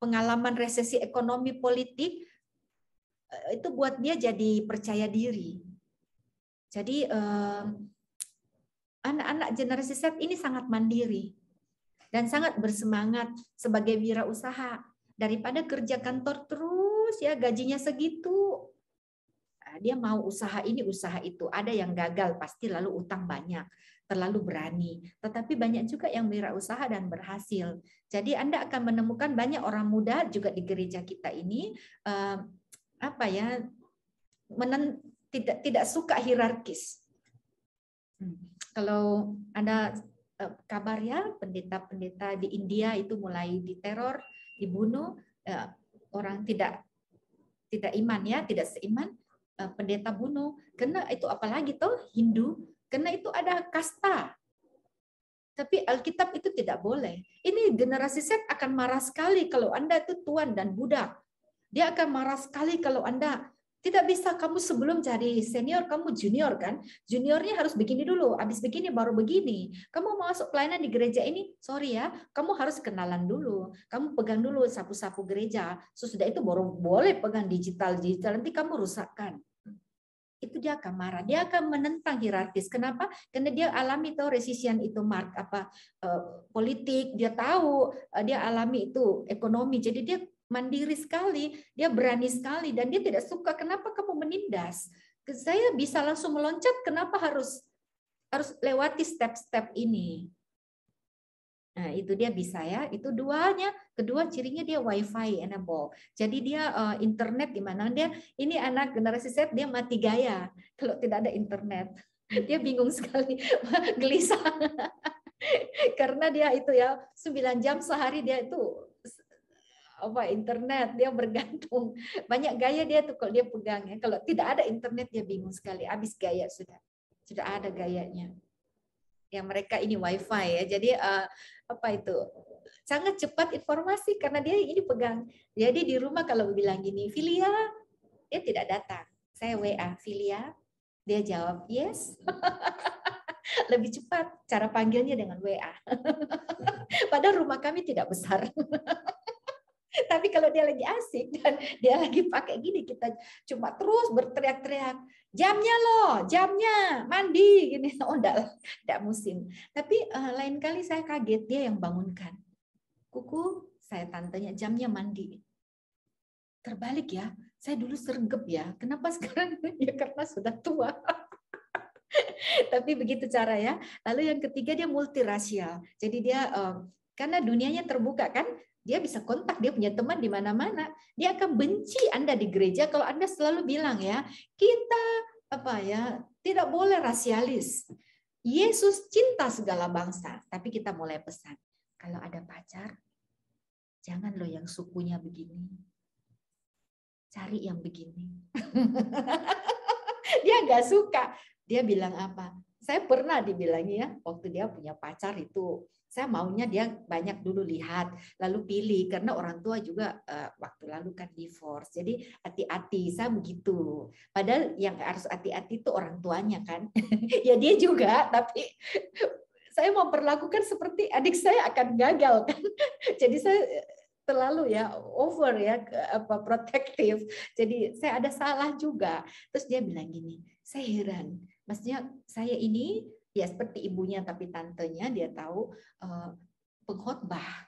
pengalaman resesi ekonomi politik Eh, itu buat dia jadi percaya diri. Jadi anak-anak eh, generasi Z ini sangat mandiri dan sangat bersemangat sebagai wirausaha daripada kerja kantor terus ya gajinya segitu. Nah, dia mau usaha ini, usaha itu. Ada yang gagal pasti lalu utang banyak, terlalu berani. Tetapi banyak juga yang wirausaha dan berhasil. Jadi Anda akan menemukan banyak orang muda juga di gereja kita ini eh, apa ya menen, tidak tidak suka hierarkis. Hmm. Kalau ada eh, kabar ya pendeta-pendeta di India itu mulai diteror, dibunuh eh, orang tidak tidak iman ya, tidak seiman eh, pendeta bunuh karena itu apalagi tuh Hindu karena itu ada kasta. Tapi Alkitab itu tidak boleh. Ini generasi set akan marah sekali kalau Anda itu tuan dan budak dia akan marah sekali kalau Anda tidak bisa kamu sebelum jadi senior kamu junior kan. Juniornya harus begini dulu, habis begini baru begini. Kamu mau masuk pelayanan di gereja ini, sorry ya, kamu harus kenalan dulu. Kamu pegang dulu sapu-sapu gereja. Sesudah itu baru boleh pegang digital-digital nanti kamu rusakkan itu dia akan marah, dia akan menentang hierarkis. Kenapa? Karena dia alami tahu resisian itu mark apa eh, politik, dia tahu eh, dia alami itu ekonomi. Jadi dia mandiri sekali, dia berani sekali, dan dia tidak suka. Kenapa kamu menindas? Saya bisa langsung meloncat, kenapa harus harus lewati step-step ini? Nah, itu dia bisa ya. Itu duanya. Kedua cirinya dia wifi enable. Jadi dia uh, internet di mana dia ini anak generasi Z dia mati gaya kalau tidak ada internet. [laughs] Dia bingung sekali, [laughs] gelisah. [laughs] Karena dia itu ya 9 jam sehari dia itu apa internet dia bergantung [laughs] banyak gaya dia tuh kalau dia pegang ya kalau tidak ada internet dia bingung sekali habis gaya sudah sudah ada gayanya ya mereka ini wifi ya jadi uh, apa itu sangat cepat informasi karena dia ini pegang jadi di rumah kalau bilang gini Filia dia tidak datang saya WA Filia dia jawab yes [laughs] lebih cepat cara panggilnya dengan WA. [laughs] Padahal rumah kami tidak besar. [laughs] Tapi kalau dia lagi asik dan dia lagi pakai gini, kita cuma terus berteriak-teriak, jamnya loh, jamnya, mandi, gini. [laughs] Oh, enggak, enggak musim. Tapi uh, lain kali saya kaget, dia yang bangunkan. Kuku, saya tantenya, jamnya mandi. Terbalik ya, saya dulu sergep ya. Kenapa sekarang? [laughs] Ya karena sudah tua. Tapi begitu cara ya. Lalu yang ketiga dia multirasial. Jadi dia uh, karena dunianya terbuka kan dia bisa kontak, dia punya teman di mana-mana. Dia akan benci Anda di gereja kalau Anda selalu bilang ya, kita apa ya, tidak boleh rasialis. Yesus cinta segala bangsa, tapi kita mulai pesan. Kalau ada pacar, jangan lo yang sukunya begini. Cari yang begini. [laughs] dia nggak suka. Dia bilang apa? Saya pernah dibilangnya ya, waktu dia punya pacar itu saya maunya dia banyak dulu lihat, lalu pilih karena orang tua juga uh, waktu lalu kan divorce. Jadi hati-hati, saya begitu. Padahal yang harus hati-hati itu orang tuanya kan. [laughs] ya dia juga, tapi saya mau perlakukan seperti adik saya akan gagal kan. [laughs] Jadi saya eh, terlalu ya over ya apa protektif. Jadi saya ada salah juga. Terus dia bilang gini, saya heran. Maksudnya saya ini ya seperti ibunya tapi tantenya dia tahu eh, pengkhotbah.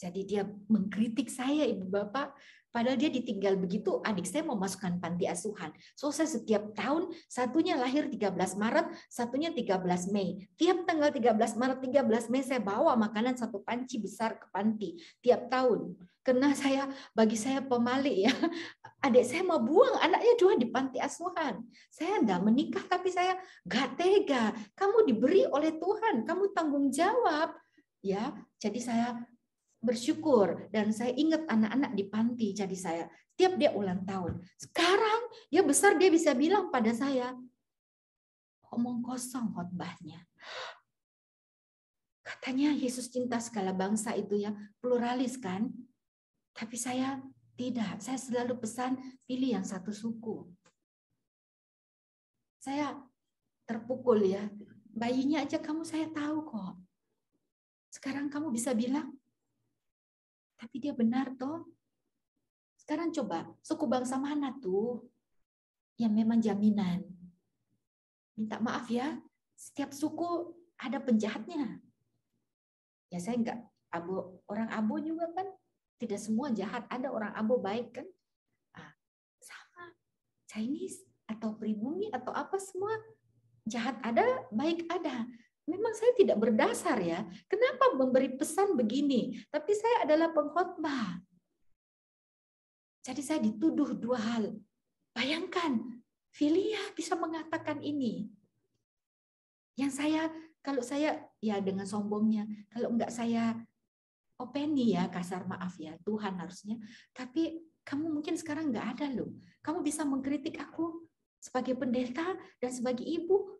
Jadi dia mengkritik saya ibu bapak Padahal dia ditinggal begitu, adik saya mau masukkan panti asuhan. So saya setiap tahun, satunya lahir 13 Maret, satunya 13 Mei. Tiap tanggal 13 Maret, 13 Mei saya bawa makanan satu panci besar ke panti. Tiap tahun. Karena saya, bagi saya pemali ya, [laughs] adik saya mau buang anaknya dua di panti asuhan. Saya enggak menikah, tapi saya gak tega. Kamu diberi oleh Tuhan, kamu tanggung jawab. Ya, jadi saya bersyukur dan saya ingat anak-anak di panti jadi saya setiap dia ulang tahun sekarang ya besar dia bisa bilang pada saya omong kosong khotbahnya katanya Yesus cinta segala bangsa itu ya pluralis kan tapi saya tidak saya selalu pesan pilih yang satu suku saya terpukul ya bayinya aja kamu saya tahu kok sekarang kamu bisa bilang tapi dia benar toh. Sekarang coba, suku bangsa mana tuh yang memang jaminan? Minta maaf ya, setiap suku ada penjahatnya. Ya saya enggak, abu, orang abu juga kan tidak semua jahat, ada orang abu baik kan. Ah, sama, Chinese atau pribumi atau apa semua jahat ada, baik ada memang saya tidak berdasar ya. Kenapa memberi pesan begini? Tapi saya adalah pengkhotbah. Jadi saya dituduh dua hal. Bayangkan, Filia bisa mengatakan ini. Yang saya, kalau saya, ya dengan sombongnya, kalau enggak saya openi ya, kasar maaf ya, Tuhan harusnya. Tapi kamu mungkin sekarang enggak ada loh. Kamu bisa mengkritik aku sebagai pendeta dan sebagai ibu,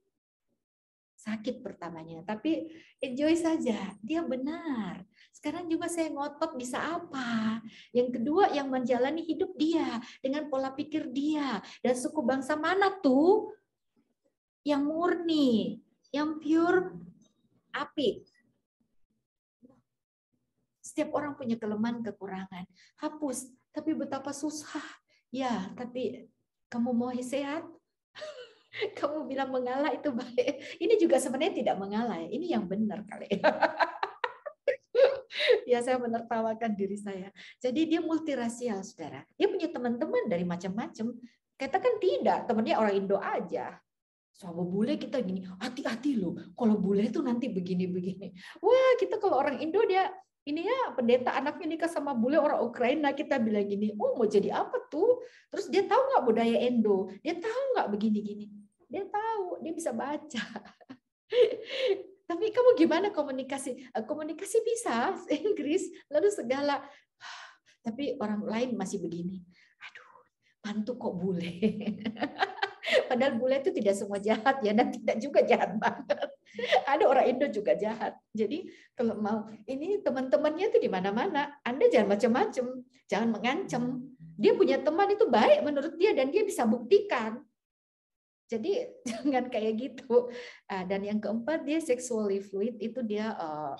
sakit pertamanya. Tapi enjoy saja, dia benar. Sekarang juga saya ngotot bisa apa. Yang kedua yang menjalani hidup dia dengan pola pikir dia. Dan suku bangsa mana tuh yang murni, yang pure, api. Setiap orang punya kelemahan, kekurangan. Hapus, tapi betapa susah. Ya, tapi kamu mau sehat, [laughs] Kamu bilang mengalah itu baik. Ini juga sebenarnya tidak mengalah. Ya, ini yang benar kali. [laughs] ya saya menertawakan diri saya. Jadi dia multirasial, saudara. Dia punya teman-teman dari macam-macam. Katakan tidak, temannya orang Indo aja. Sama bule kita gini, hati-hati loh. Kalau bule tuh nanti begini-begini. Wah, kita kalau orang Indo dia ini ya pendeta anaknya nikah sama bule orang Ukraina kita bilang gini, oh mau jadi apa tuh? Terus dia tahu nggak budaya Indo, dia tahu nggak begini-gini dia tahu, dia bisa baca. [laughs] Tapi kamu gimana komunikasi? Eh, komunikasi bisa [laughs] Inggris, lalu segala. [sighs] Tapi orang lain masih begini. Aduh, bantu kok bule. [laughs] Padahal bule itu tidak semua jahat ya, dan tidak juga jahat banget. Ada orang Indo juga jahat. Jadi kalau mau ini teman-temannya itu di mana-mana. Anda jangan macam-macam, jangan mengancam. Dia punya teman itu baik menurut dia dan dia bisa buktikan. Jadi [laughs] jangan kayak gitu. Eh, dan yang keempat dia sexually fluid itu dia uh,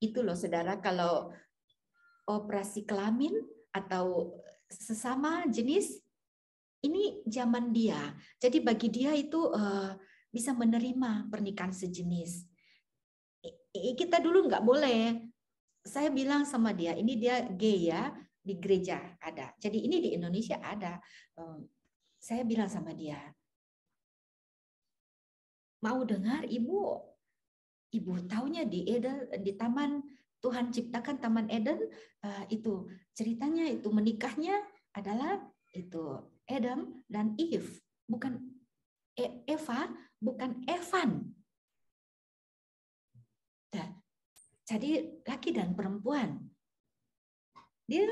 itu loh saudara kalau operasi kelamin atau sesama jenis ini zaman dia. Jadi bagi dia itu uh, bisa menerima pernikahan sejenis. Kita dulu nggak boleh. Saya bilang sama dia, ini dia gay ya di gereja ada. Jadi ini di Indonesia ada. Uh, saya bilang sama dia, mau dengar ibu, ibu taunya di Eden di taman Tuhan ciptakan taman Eden eh, itu ceritanya itu menikahnya adalah itu Adam dan Eve bukan e, Eva bukan Evan. Nah, jadi laki dan perempuan. Dia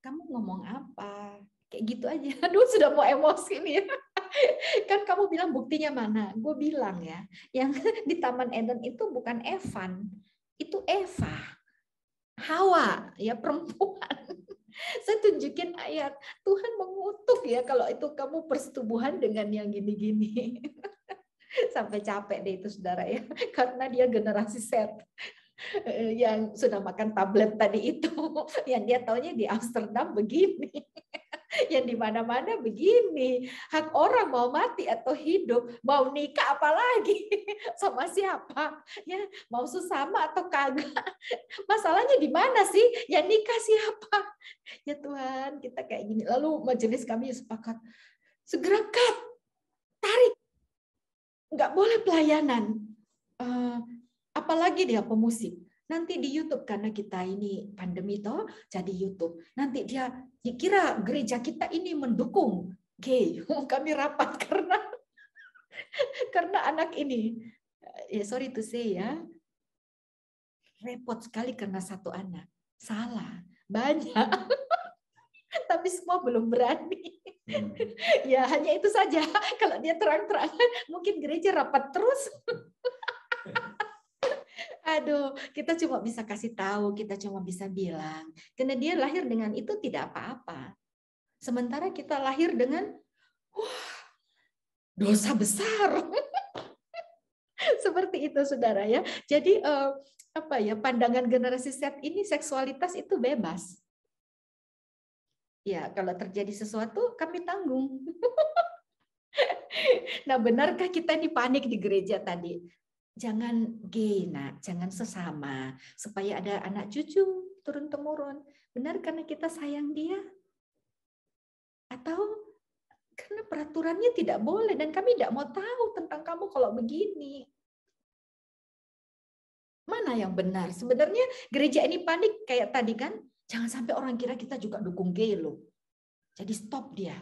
kamu ngomong apa? kayak gitu aja [laughs] aduh sudah mau emosi nih ya. [laughs] kan kamu bilang buktinya mana gue bilang ya yang [laughs] di taman Eden itu bukan Evan itu Eva Hawa ya perempuan saya tunjukin ayat Tuhan mengutuk ya kalau itu kamu persetubuhan dengan yang gini-gini sampai capek deh itu saudara ya karena dia generasi set yang sudah makan tablet tadi itu yang dia taunya di Amsterdam begini [laughs] yang di mana-mana begini. Hak orang mau mati atau hidup, mau nikah apalagi [laughs] sama siapa, ya mau sesama atau kagak. [laughs] Masalahnya di mana sih? Ya nikah siapa? Ya Tuhan, kita kayak gini. Lalu majelis kami sepakat, segera cut, tarik. Nggak boleh pelayanan. Uh, apalagi dia pemusik. Nanti di YouTube karena kita ini pandemi toh jadi YouTube. Nanti dia dikira gereja kita ini mendukung gay. [laughs] Kami rapat [laughs] karena karena anak ini. Ya sorry to say ya. Repot sekali karena satu anak. Salah. Banyak. [laughs] Tapi semua belum berani. Hmm. ya hanya itu saja. Kalau dia terang-terangan mungkin gereja rapat terus. Aduh, kita cuma bisa kasih tahu, kita cuma bisa bilang. Karena dia lahir dengan itu tidak apa-apa. Sementara kita lahir dengan, wah, dosa besar. [laughs] Seperti itu, saudara ya. Jadi eh, apa ya pandangan generasi set ini seksualitas itu bebas. Ya, kalau terjadi sesuatu kami tanggung. [laughs] nah, benarkah kita ini panik di gereja tadi? jangan gay nak, jangan sesama supaya ada anak cucu turun temurun. Benar karena kita sayang dia atau karena peraturannya tidak boleh dan kami tidak mau tahu tentang kamu kalau begini. Mana yang benar? Sebenarnya gereja ini panik kayak tadi kan, jangan sampai orang kira kita juga dukung gay lo. Jadi stop dia,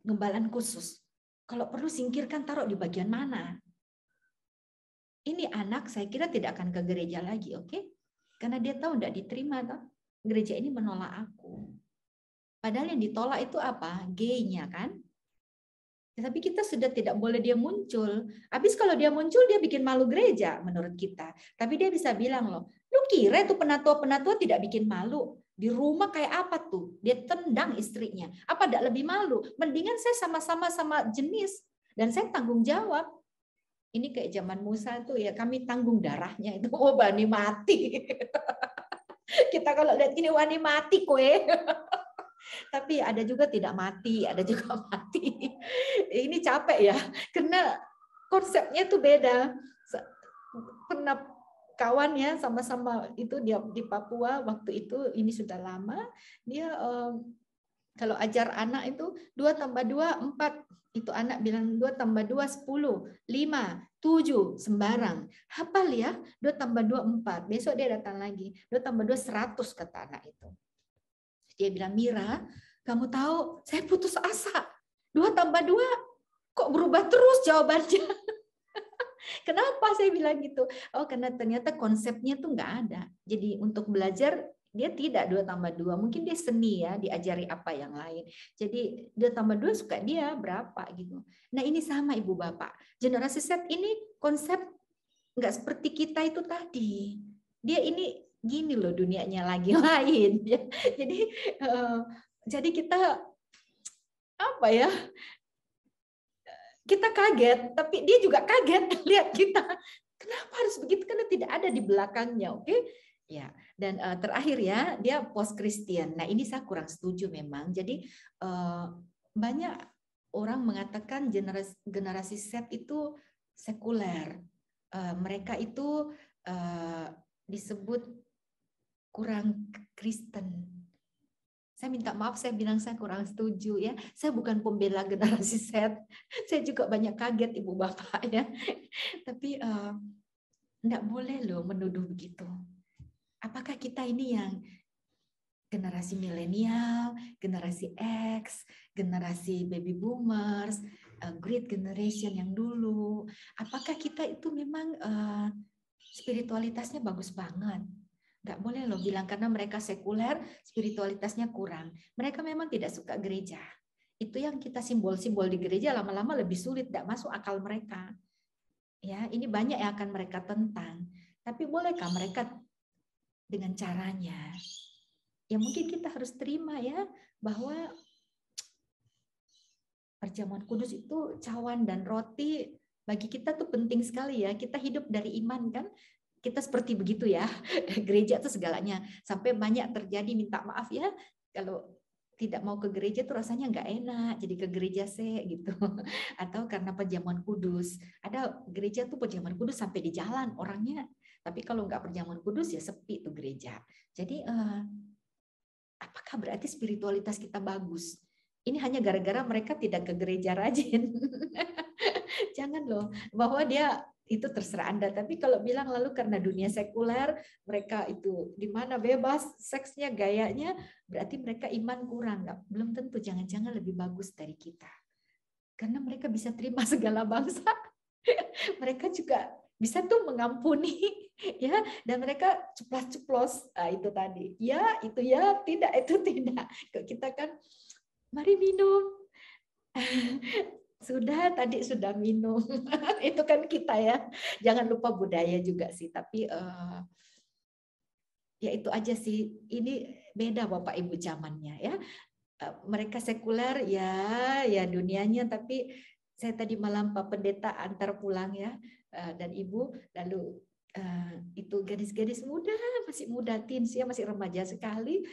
gembalan khusus. Kalau perlu singkirkan taruh di bagian mana ini anak saya kira tidak akan ke gereja lagi, oke? Okay? Karena dia tahu tidak diterima, toh gereja ini menolak aku. Padahal yang ditolak itu apa? G-nya kan? Tapi kita sudah tidak boleh dia muncul. Habis kalau dia muncul, dia bikin malu gereja menurut kita. Tapi dia bisa bilang loh, lu kira itu penatua-penatua tidak bikin malu? Di rumah kayak apa tuh? Dia tendang istrinya. Apa tidak lebih malu? Mendingan saya sama-sama sama jenis. Dan saya tanggung jawab. Ini kayak zaman Musa tuh ya kami tanggung darahnya itu [laughs] oh bani mati. [laughs] Kita kalau lihat ini wani mati kue. [laughs] Tapi ada juga tidak mati, ada juga mati. Ini capek ya, karena konsepnya tuh beda. Pernah kawannya sama-sama itu dia di Papua waktu itu ini sudah lama dia eh, kalau ajar anak itu dua tambah dua empat itu anak bilang 2 tambah 2 10, 5, 7 sembarang. Hafal ya, 2 tambah 2 4. Besok dia datang lagi. 2 tambah 2 100 kata anak itu. Dia bilang, "Mira, kamu tahu saya putus asa. 2 tambah 2 kok berubah terus jawabannya." [laughs] Kenapa saya bilang gitu? Oh, karena ternyata konsepnya tuh nggak ada. Jadi untuk belajar dia tidak dua tambah dua mungkin dia seni ya diajari apa yang lain jadi dua tambah dua suka dia berapa gitu nah ini sama ibu bapak generasi set ini konsep nggak seperti kita itu tadi dia ini gini loh dunianya lagi [laughs] lain ya jadi eh, jadi kita apa ya kita kaget tapi dia juga kaget [laughs] lihat kita kenapa harus begitu karena tidak ada di belakangnya oke okay? Ya, dan uh, terakhir ya, dia post Christian. Nah, ini saya kurang setuju memang. Jadi uh, banyak orang mengatakan generasi generasi Z itu sekuler. Uh, mereka itu uh, disebut kurang Kristen. Saya minta maaf, saya bilang saya kurang setuju ya. Saya bukan pembela generasi Z. [laughs] saya juga banyak kaget ibu bapak ya. [laughs] Tapi uh, boleh loh menuduh begitu Apakah kita ini yang generasi milenial, generasi X, generasi baby boomers, eh, great generation yang dulu. Apakah kita itu memang uh, spiritualitasnya bagus banget? Gak boleh loh bilang karena mereka sekuler, spiritualitasnya kurang. Mereka memang tidak suka gereja. Itu yang kita simbol-simbol di gereja lama-lama lebih sulit, tidak masuk akal mereka. Ya, ini banyak yang akan mereka tentang. Tapi bolehkah mereka dengan caranya. Ya mungkin kita harus terima ya bahwa perjamuan kudus itu cawan dan roti bagi kita tuh penting sekali ya. Kita hidup dari iman kan kita seperti begitu ya [laughs] gereja tuh segalanya sampai banyak terjadi minta maaf ya kalau tidak mau ke gereja tuh rasanya nggak enak jadi ke gereja se gitu [laughs] atau karena perjamuan kudus ada gereja tuh perjamuan kudus sampai di jalan orangnya tapi kalau nggak perjamuan kudus ya sepi tuh gereja. Jadi eh, apakah berarti spiritualitas kita bagus? Ini hanya gara-gara mereka tidak ke gereja rajin. [laughs] Jangan loh, bahwa dia itu terserah Anda. Tapi kalau bilang lalu karena dunia sekuler, mereka itu di mana bebas seksnya, gayanya, berarti mereka iman kurang. Nggak, belum tentu, jangan-jangan lebih bagus dari kita. Karena mereka bisa terima [laughs] segala bangsa. [laughs] mereka juga bisa tuh mengampuni [laughs] ya dan mereka ceplos-ceplos nah, itu tadi ya itu ya tidak [laughs] itu tidak kita kan mari minum [laughs] sudah tadi sudah minum itu kan kita ya jangan lupa budaya juga sih tapi uh, ya itu aja sih ini beda bapak ibu zamannya ya uh, mereka sekuler ya ya dunianya tapi saya tadi malam pak pendeta antar pulang ya eh, dan ibu lalu Eh, itu gadis-gadis muda masih muda teens ya masih remaja sekali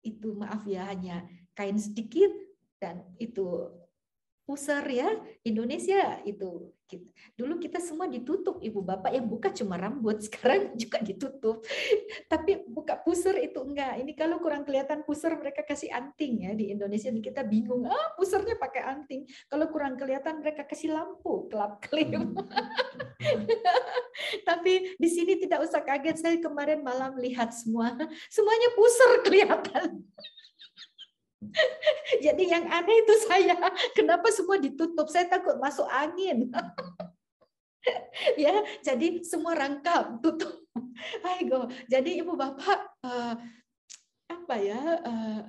itu maaf ya hanya kain sedikit dan itu pusar ya Indonesia itu dulu kita semua ditutup ibu bapak yang buka cuma rambut [laughs] sekarang juga ditutup tapi buka pusar itu enggak ini kalau kurang kelihatan pusar mereka kasih anting ya di Indonesia kita bingung ah pusarnya pakai anting kalau kurang kelihatan mereka kasih lampu kelap kelip hmm. [laughs] tapi di sini tidak usah kaget saya kemarin malam lihat semua semuanya pusar kelihatan [laughs] Jadi yang aneh itu saya, [laughs] kenapa semua ditutup? Saya takut masuk angin. [laughs] ya, jadi semua rangkap tutup. Aigo. Jadi ibu bapak uh, apa ya? Uh,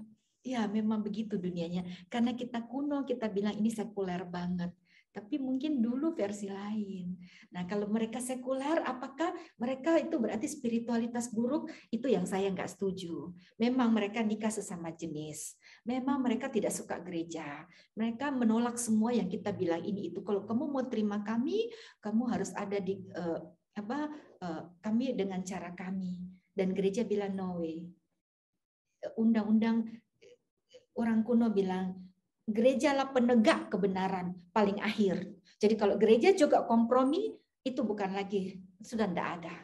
ya memang begitu dunianya. Karena kita kuno, kita bilang ini sekuler banget tapi mungkin dulu versi lain. Nah, kalau mereka sekuler, apakah mereka itu berarti spiritualitas buruk? Itu yang saya nggak setuju. Memang mereka nikah sesama jenis. Memang mereka tidak suka gereja. Mereka menolak semua yang kita bilang ini itu. Kalau kamu mau terima kami, kamu harus ada di uh, apa? uh, kami dengan cara kami. Dan gereja bilang no way. Undang-undang orang kuno bilang gerejalah penegak kebenaran paling akhir. Jadi kalau gereja juga kompromi, itu bukan lagi, sudah tidak ada.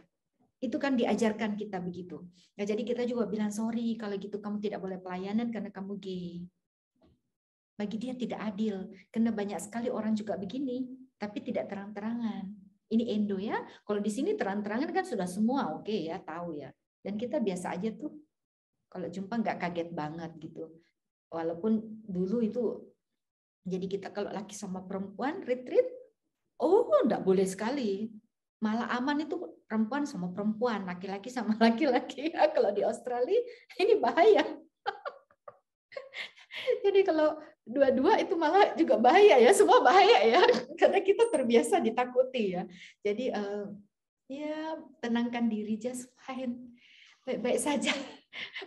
Itu kan diajarkan kita begitu. Nah, jadi kita juga bilang, sorry kalau gitu kamu tidak boleh pelayanan karena kamu gay. Bagi dia tidak adil, karena banyak sekali orang juga begini, tapi tidak terang-terangan. Ini Endo ya, kalau di sini terang-terangan kan sudah semua oke okay ya, tahu ya. Dan kita biasa aja tuh, kalau jumpa nggak kaget banget gitu walaupun dulu itu jadi kita kalau laki sama perempuan retreat oh enggak boleh sekali malah aman itu perempuan sama perempuan laki-laki sama [laughs] laki-laki ya, kalau di Australia ini bahaya [laughs] jadi kalau dua-dua itu malah juga bahaya ya semua bahaya ya [laughs] karena kita terbiasa ditakuti ya jadi uh, ya tenangkan diri just fine baik-baik saja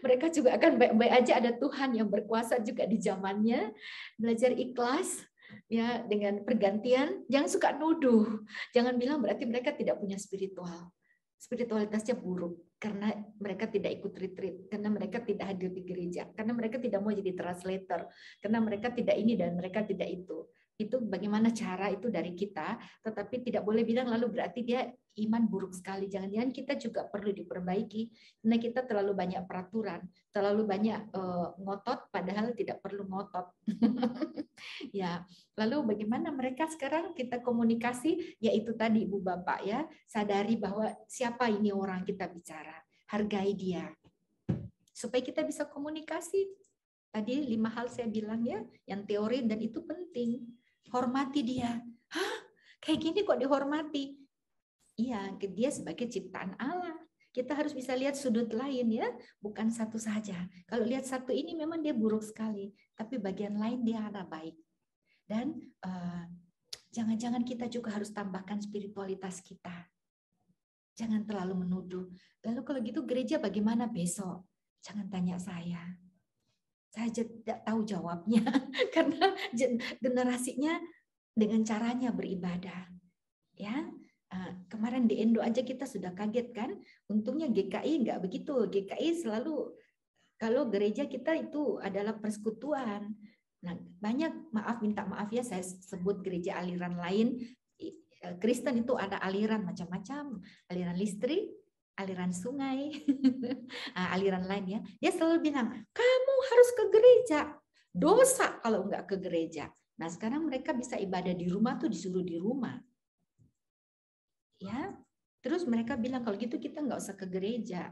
mereka juga akan baik-baik aja ada Tuhan yang berkuasa juga di zamannya belajar ikhlas ya dengan pergantian jangan suka nuduh jangan bilang berarti mereka tidak punya spiritual spiritualitasnya buruk karena mereka tidak ikut retreat karena mereka tidak hadir di gereja karena mereka tidak mau jadi translator karena mereka tidak ini dan mereka tidak itu itu bagaimana cara itu dari kita, tetapi tidak boleh bilang lalu berarti dia iman buruk sekali. Jangan-jangan kita juga perlu diperbaiki karena kita terlalu banyak peraturan, terlalu banyak uh, ngotot padahal tidak perlu ngotot. [laughs] ya, lalu bagaimana mereka sekarang kita komunikasi yaitu tadi Ibu Bapak ya, sadari bahwa siapa ini orang kita bicara, hargai dia. Supaya kita bisa komunikasi. Tadi lima hal saya bilang ya, yang teori dan itu penting hormati dia. Hah? Kayak gini kok dihormati? Iya, dia sebagai ciptaan Allah. Kita harus bisa lihat sudut lain ya, bukan satu saja. Kalau lihat satu ini memang dia buruk sekali, tapi bagian lain dia ada baik. Dan jangan eh, jangan-jangan kita juga harus tambahkan spiritualitas kita. Jangan terlalu menuduh. Lalu kalau gitu gereja bagaimana besok? Jangan tanya saya saya tidak tahu jawabnya [laughs] karena generasinya dengan caranya beribadah. Ya, eh, kemarin di Endo aja kita sudah kaget kan. Untungnya GKI nggak begitu. GKI selalu kalau gereja kita itu adalah persekutuan. Nah, banyak maaf minta maaf ya saya sebut gereja aliran lain. Eh, Kristen itu ada aliran macam-macam, aliran listrik, aliran sungai, [laughs] eh, aliran lain ya. Dia selalu bilang, "Kamu harus ke gereja. Dosa kalau nggak ke gereja. Nah sekarang mereka bisa ibadah di rumah tuh disuruh di rumah. Ya, Terus mereka bilang kalau gitu kita nggak usah ke gereja.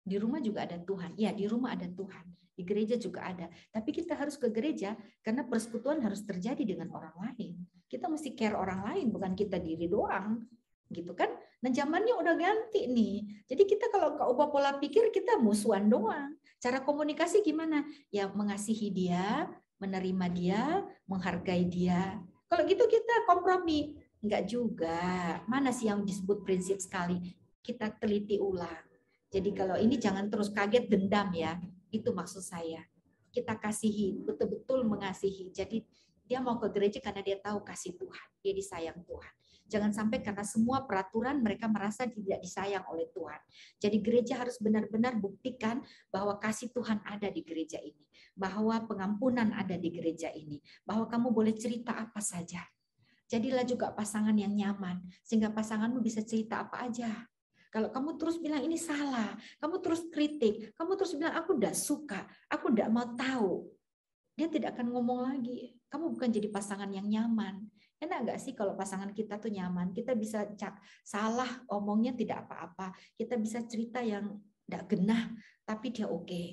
Di rumah juga ada Tuhan. Ya, di rumah ada Tuhan. Di gereja juga ada. Tapi kita harus ke gereja karena persekutuan harus terjadi dengan orang lain. Kita mesti care orang lain, bukan kita diri doang. Gitu kan? Nah zamannya udah ganti nih. Jadi kita kalau ubah pola pikir kita musuhan doang. Cara komunikasi gimana? Ya mengasihi dia, menerima dia, menghargai dia. Kalau gitu kita kompromi. Enggak juga. Mana sih yang disebut prinsip sekali? Kita teliti ulang. Jadi kalau ini jangan terus kaget dendam ya. Itu maksud saya. Kita kasihi, betul-betul mengasihi. Jadi dia mau ke gereja karena dia tahu kasih Tuhan, dia disayang Tuhan. Jangan sampai karena semua peraturan mereka merasa tidak disayang oleh Tuhan. Jadi gereja harus benar-benar buktikan bahwa kasih Tuhan ada di gereja ini, bahwa pengampunan ada di gereja ini, bahwa kamu boleh cerita apa saja. Jadilah juga pasangan yang nyaman sehingga pasanganmu bisa cerita apa aja. Kalau kamu terus bilang ini salah, kamu terus kritik, kamu terus bilang aku tidak suka, aku tidak mau tahu, dia tidak akan ngomong lagi. Kamu bukan jadi pasangan yang nyaman. Enak nggak sih kalau pasangan kita tuh nyaman? Kita bisa cak, salah omongnya tidak apa-apa. Kita bisa cerita yang tidak genah, tapi dia oke. Okay.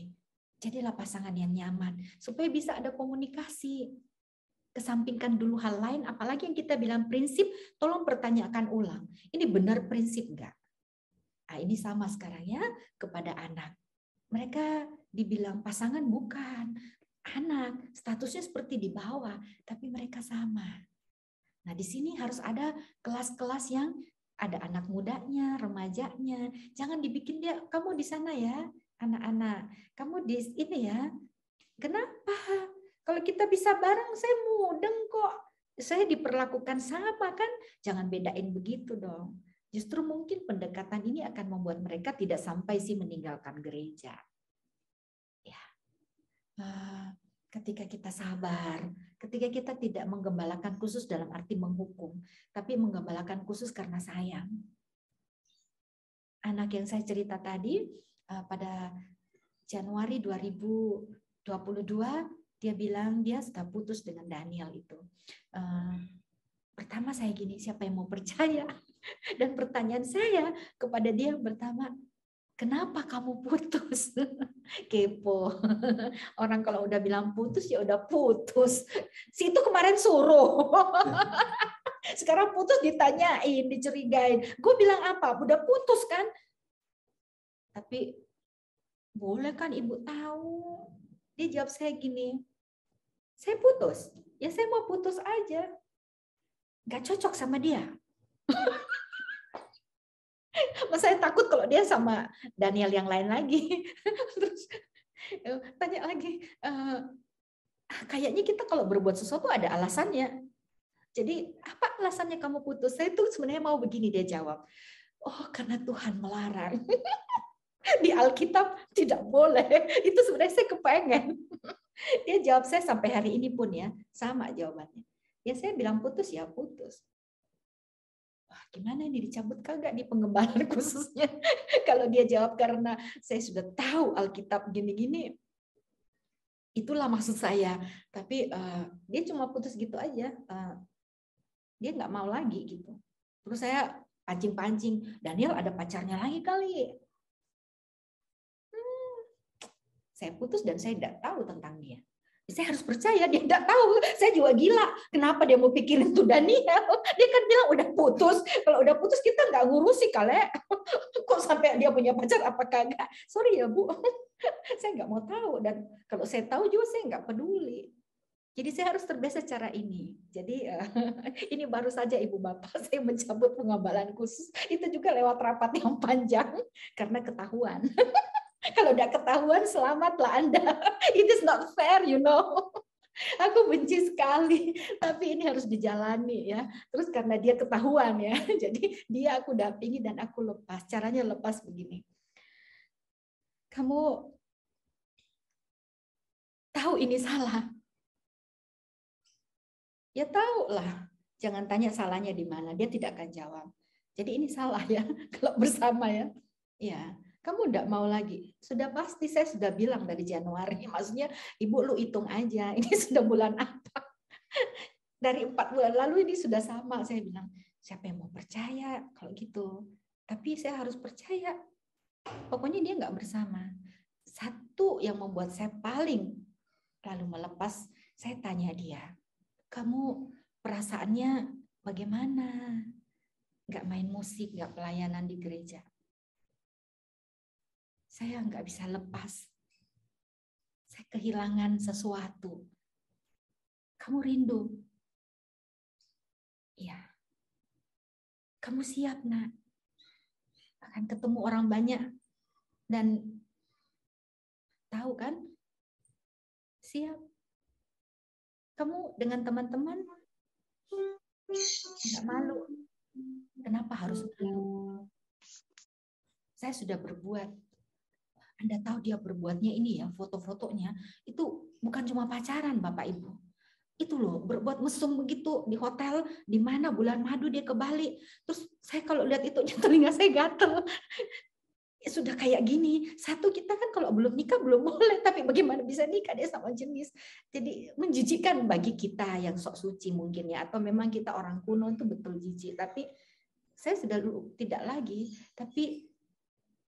Jadilah pasangan yang nyaman. Supaya bisa ada komunikasi. Kesampingkan dulu hal lain, apalagi yang kita bilang prinsip, tolong pertanyakan ulang. Ini benar prinsip nggak? Nah, ini sama sekarang ya kepada anak. Mereka dibilang pasangan bukan, anak statusnya seperti di bawah, tapi mereka sama Nah, di sini harus ada kelas-kelas yang ada anak mudanya, remajanya. Jangan dibikin dia kamu di sana ya, anak-anak. Kamu di ini ya. Kenapa? Kalau kita bisa bareng saya mudeng kok. Saya diperlakukan sama kan? Jangan bedain begitu dong. Justru mungkin pendekatan ini akan membuat mereka tidak sampai sih meninggalkan gereja. Ya. Ah ketika kita sabar, ketika kita tidak menggembalakan khusus dalam arti menghukum, tapi menggembalakan khusus karena sayang. Anak yang saya cerita tadi eh, pada Januari 2022 dia bilang dia sudah putus dengan Daniel itu. Eh, pertama saya gini, siapa yang mau percaya? [laughs] Dan pertanyaan saya kepada dia yang pertama, kenapa kamu putus? [laughs] Kepo. [laughs] Orang kalau udah bilang putus ya udah putus. Si itu kemarin suruh. [laughs] Sekarang putus ditanyain, dicurigain. Gue bilang apa? Udah putus kan? Tapi boleh kan ibu tahu? Dia jawab saya gini, saya putus. Ya saya mau putus aja. Gak cocok sama dia. [laughs] Mas saya takut kalau dia sama Daniel yang lain lagi. [laughs] Terus eh, tanya lagi, uh, kayaknya kita kalau berbuat sesuatu ada alasannya. Jadi apa alasannya kamu putus? Saya tuh sebenarnya mau begini dia jawab. Oh karena Tuhan melarang. [laughs] Di Alkitab tidak boleh. Itu sebenarnya saya kepengen. Dia jawab saya sampai hari ini pun ya sama jawabannya. Ya saya bilang putus ya putus wah gimana ini dicabut kagak di pengembangan [laughs] khususnya kalau dia jawab karena saya sudah tahu Alkitab gini-gini itulah maksud saya tapi uh, dia cuma putus gitu aja uh, dia nggak mau lagi gitu terus saya pancing-pancing Daniel ada pacarnya lagi kali hmm, saya putus dan saya tidak tahu tentang dia saya harus percaya dia tidak tahu saya juga gila kenapa dia mau pikirin tuh Daniel dia kan bilang udah putus kalau udah putus kita nggak ngurusi kali [laughs] kok sampai dia punya pacar apa kagak sorry ya bu [laughs] saya nggak mau tahu dan kalau saya tahu juga saya nggak peduli jadi saya harus terbiasa cara ini jadi eh, [laughs] ini baru saja ibu bapak saya mencabut pengabalan khusus itu juga lewat rapat yang panjang karena ketahuan [laughs] Kalau udah ketahuan, selamatlah Anda. [laughs] It is not fair, you know. [laughs] Aku benci sekali, tapi ini harus dijalani ya. Terus karena dia ketahuan ya, jadi dia aku dampingi dan aku lepas. Caranya lepas begini. Kamu tahu ini salah. Ya tahu lah, jangan tanya salahnya di mana, dia tidak akan jawab. Jadi ini salah ya, kalau bersama ya. Ya, kamu tidak mau lagi. Sudah pasti saya sudah bilang dari Januari, [laughs] maksudnya ibu lu hitung aja, [laughs] ini sudah bulan apa. [laughs] Dari empat bulan lalu ini sudah sama, saya bilang siapa yang mau percaya kalau gitu. Tapi saya harus percaya. Pokoknya dia nggak bersama. Satu yang membuat saya paling lalu melepas, saya tanya dia, kamu perasaannya bagaimana? Nggak main musik, nggak pelayanan di gereja saya nggak bisa lepas. Saya kehilangan sesuatu. Kamu rindu. Iya. Kamu siap, nak. Akan ketemu orang banyak. Dan tahu kan? Siap. Kamu dengan teman-teman nggak malu. Kenapa harus malu? Saya sudah berbuat anda tahu dia berbuatnya ini ya, foto-fotonya itu bukan cuma pacaran Bapak Ibu. Itu loh, berbuat mesum begitu di hotel di mana bulan madu dia ke Bali. Terus saya kalau lihat itu [laughs] telinga saya gatel. Ya sudah kayak gini. Satu kita kan kalau belum nikah belum boleh, tapi bagaimana bisa nikah dia sama jenis. Jadi menjijikan bagi kita yang sok suci mungkin ya atau memang kita orang kuno itu betul jijik, tapi saya sudah tidak lagi, tapi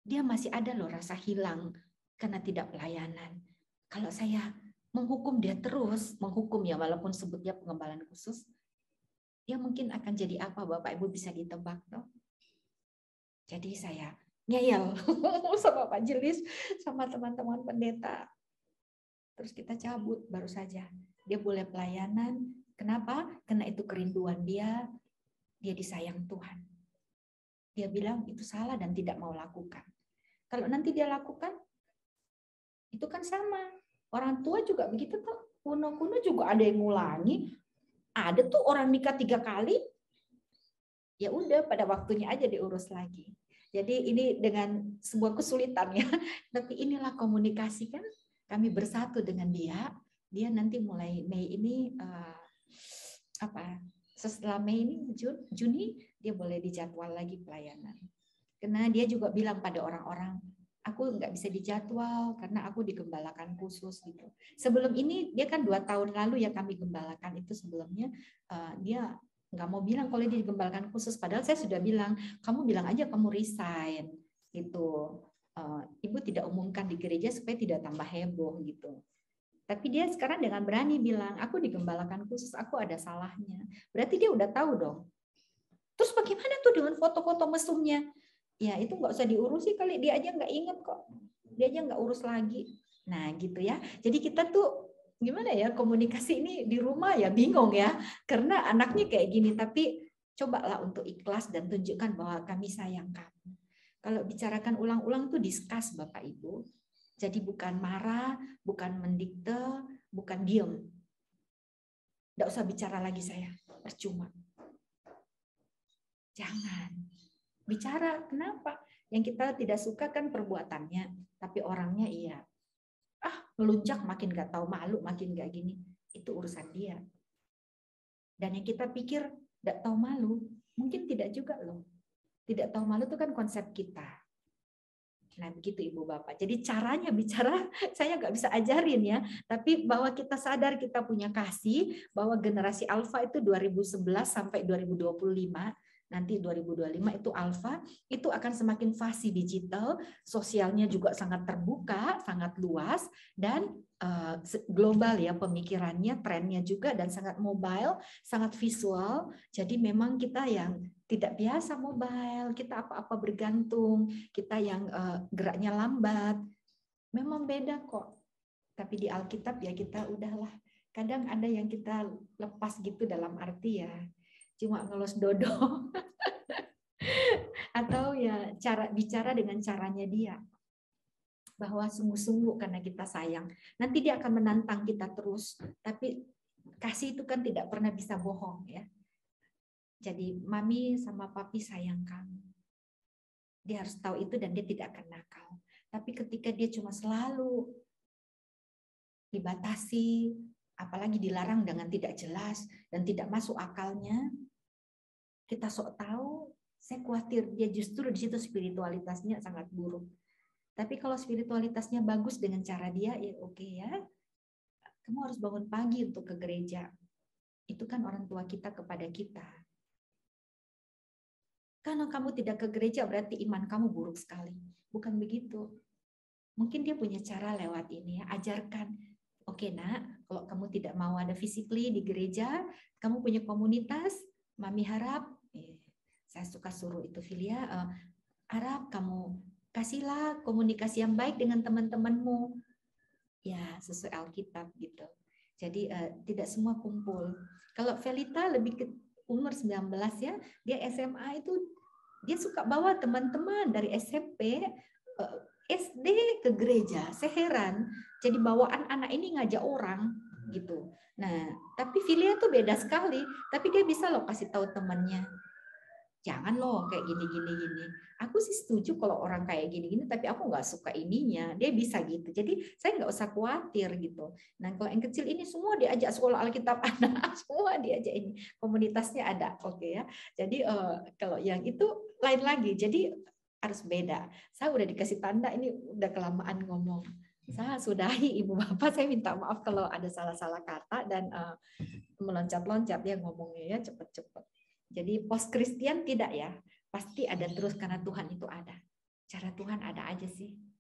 dia masih ada loh rasa hilang karena tidak pelayanan. Kalau saya menghukum dia terus, menghukum ya walaupun sebutnya pengembalan khusus, dia ya mungkin akan jadi apa Bapak Ibu bisa ditebak dong. Jadi saya ngeyel [laughs] sama Pak Jelis, sama teman-teman pendeta. Terus kita cabut baru saja. Dia boleh pelayanan. Kenapa? Karena itu kerinduan dia. Dia disayang Tuhan dia bilang itu salah dan tidak mau lakukan. Kalau nanti dia lakukan, itu kan sama. Orang tua juga begitu tuh. Kuno-kuno juga ada yang ngulangi. Ada tuh orang nikah tiga kali, ya udah pada waktunya aja diurus lagi. Jadi ini dengan sebuah kesulitan ya, [laughs] tapi inilah komunikasi kan kami bersatu dengan dia, dia nanti mulai Mei ini uh, apa setelah Mei ini Juni dia boleh dijadwal lagi pelayanan. Karena dia juga bilang pada orang-orang, aku nggak bisa dijadwal karena aku digembalakan khusus gitu. Sebelum ini dia kan dua tahun lalu ya kami gembalakan itu sebelumnya uh, dia nggak mau bilang kalau dia digembalakan khusus. Padahal saya sudah bilang, kamu bilang aja kamu resign gitu. Uh, Ibu tidak umumkan di gereja supaya tidak tambah heboh gitu. Tapi dia sekarang dengan berani bilang, aku digembalakan khusus, aku ada salahnya. Berarti dia udah tahu dong. Terus bagaimana tuh dengan foto-foto mesumnya? Ya itu nggak usah diurusi kali, dia aja nggak inget kok. Dia aja nggak urus lagi. Nah gitu ya. Jadi kita tuh gimana ya komunikasi ini di rumah ya bingung ya. Karena anaknya kayak gini, tapi cobalah untuk ikhlas dan tunjukkan bahwa kami sayang kamu. Kalau bicarakan ulang-ulang tuh diskus Bapak Ibu jadi bukan marah, bukan mendikte, bukan diem. Tidak usah bicara lagi saya, percuma. Jangan. Bicara, kenapa? Yang kita tidak suka kan perbuatannya, tapi orangnya iya. Ah, melunjak makin gak tahu malu, makin gak gini. Itu urusan dia. Dan yang kita pikir, tidak tahu malu, mungkin tidak juga loh. Tidak tahu malu itu kan konsep kita Nah, begitu Ibu Bapak. Jadi caranya bicara [laughs] saya nggak bisa ajarin ya, tapi bahwa kita sadar kita punya kasih, bahwa generasi alfa itu 2011 sampai 2025 nanti 2025 itu alfa itu akan semakin fasih digital, sosialnya juga sangat terbuka, sangat luas dan Eh, global ya pemikirannya, trennya juga dan sangat mobile, sangat visual. Jadi memang kita yang tidak biasa mobile, kita apa-apa bergantung, kita yang eh, geraknya lambat. Memang beda kok. Tapi di Alkitab ya kita udahlah. Kadang ada yang kita lepas gitu dalam arti ya cuma ngelos dodo [laughs] atau ya cara bicara dengan caranya dia bahwa sungguh-sungguh karena kita sayang. Nanti dia akan menantang kita terus, tapi kasih itu kan tidak pernah bisa bohong ya. Jadi mami sama papi sayang kamu. Dia harus tahu itu dan dia tidak akan nakal. Tapi ketika dia cuma selalu dibatasi, apalagi dilarang dengan tidak jelas dan tidak masuk akalnya, kita sok tahu, saya khawatir dia justru di situ spiritualitasnya sangat buruk tapi kalau spiritualitasnya bagus dengan cara dia, ya oke okay ya. Kamu harus bangun pagi untuk ke gereja. Itu kan orang tua kita kepada kita. Karena kamu tidak ke gereja berarti iman kamu buruk sekali. Bukan begitu. Mungkin dia punya cara lewat ini ya, ajarkan. Oke okay, nak, kalau kamu tidak mau ada physically di gereja, kamu punya komunitas, mami harap, eh, saya suka suruh itu Filia, eh, harap kamu kasihlah komunikasi yang baik dengan teman-temanmu. Ya, sesuai Alkitab gitu. Jadi uh, tidak semua kumpul. Kalau Felita lebih ke umur 19 ya, dia SMA itu dia suka bawa teman-teman dari SMP uh, eh, SD ke gereja. seheran Jadi bawaan anak ini ngajak orang gitu. Nah, tapi Filia tuh beda sekali, tapi dia bisa loh kasih tahu temannya jangan loh kayak gini gini gini aku sih setuju kalau orang kayak gini gini tapi aku nggak suka ininya dia bisa gitu jadi saya nggak usah khawatir gitu nah kalau yang kecil ini semua diajak sekolah alkitab [laughs] anak semua diajak ini komunitasnya ada oke okay ya jadi uh, kalau yang itu lain lagi jadi harus beda saya udah dikasih tanda ini udah kelamaan ngomong saya sudahi ibu bapak saya minta maaf kalau ada salah-salah kata dan uh, meloncat-loncat ya ngomongnya ya cepet-cepet jadi post Kristen tidak ya, pasti ada terus karena Tuhan itu ada. Cara Tuhan ada aja sih.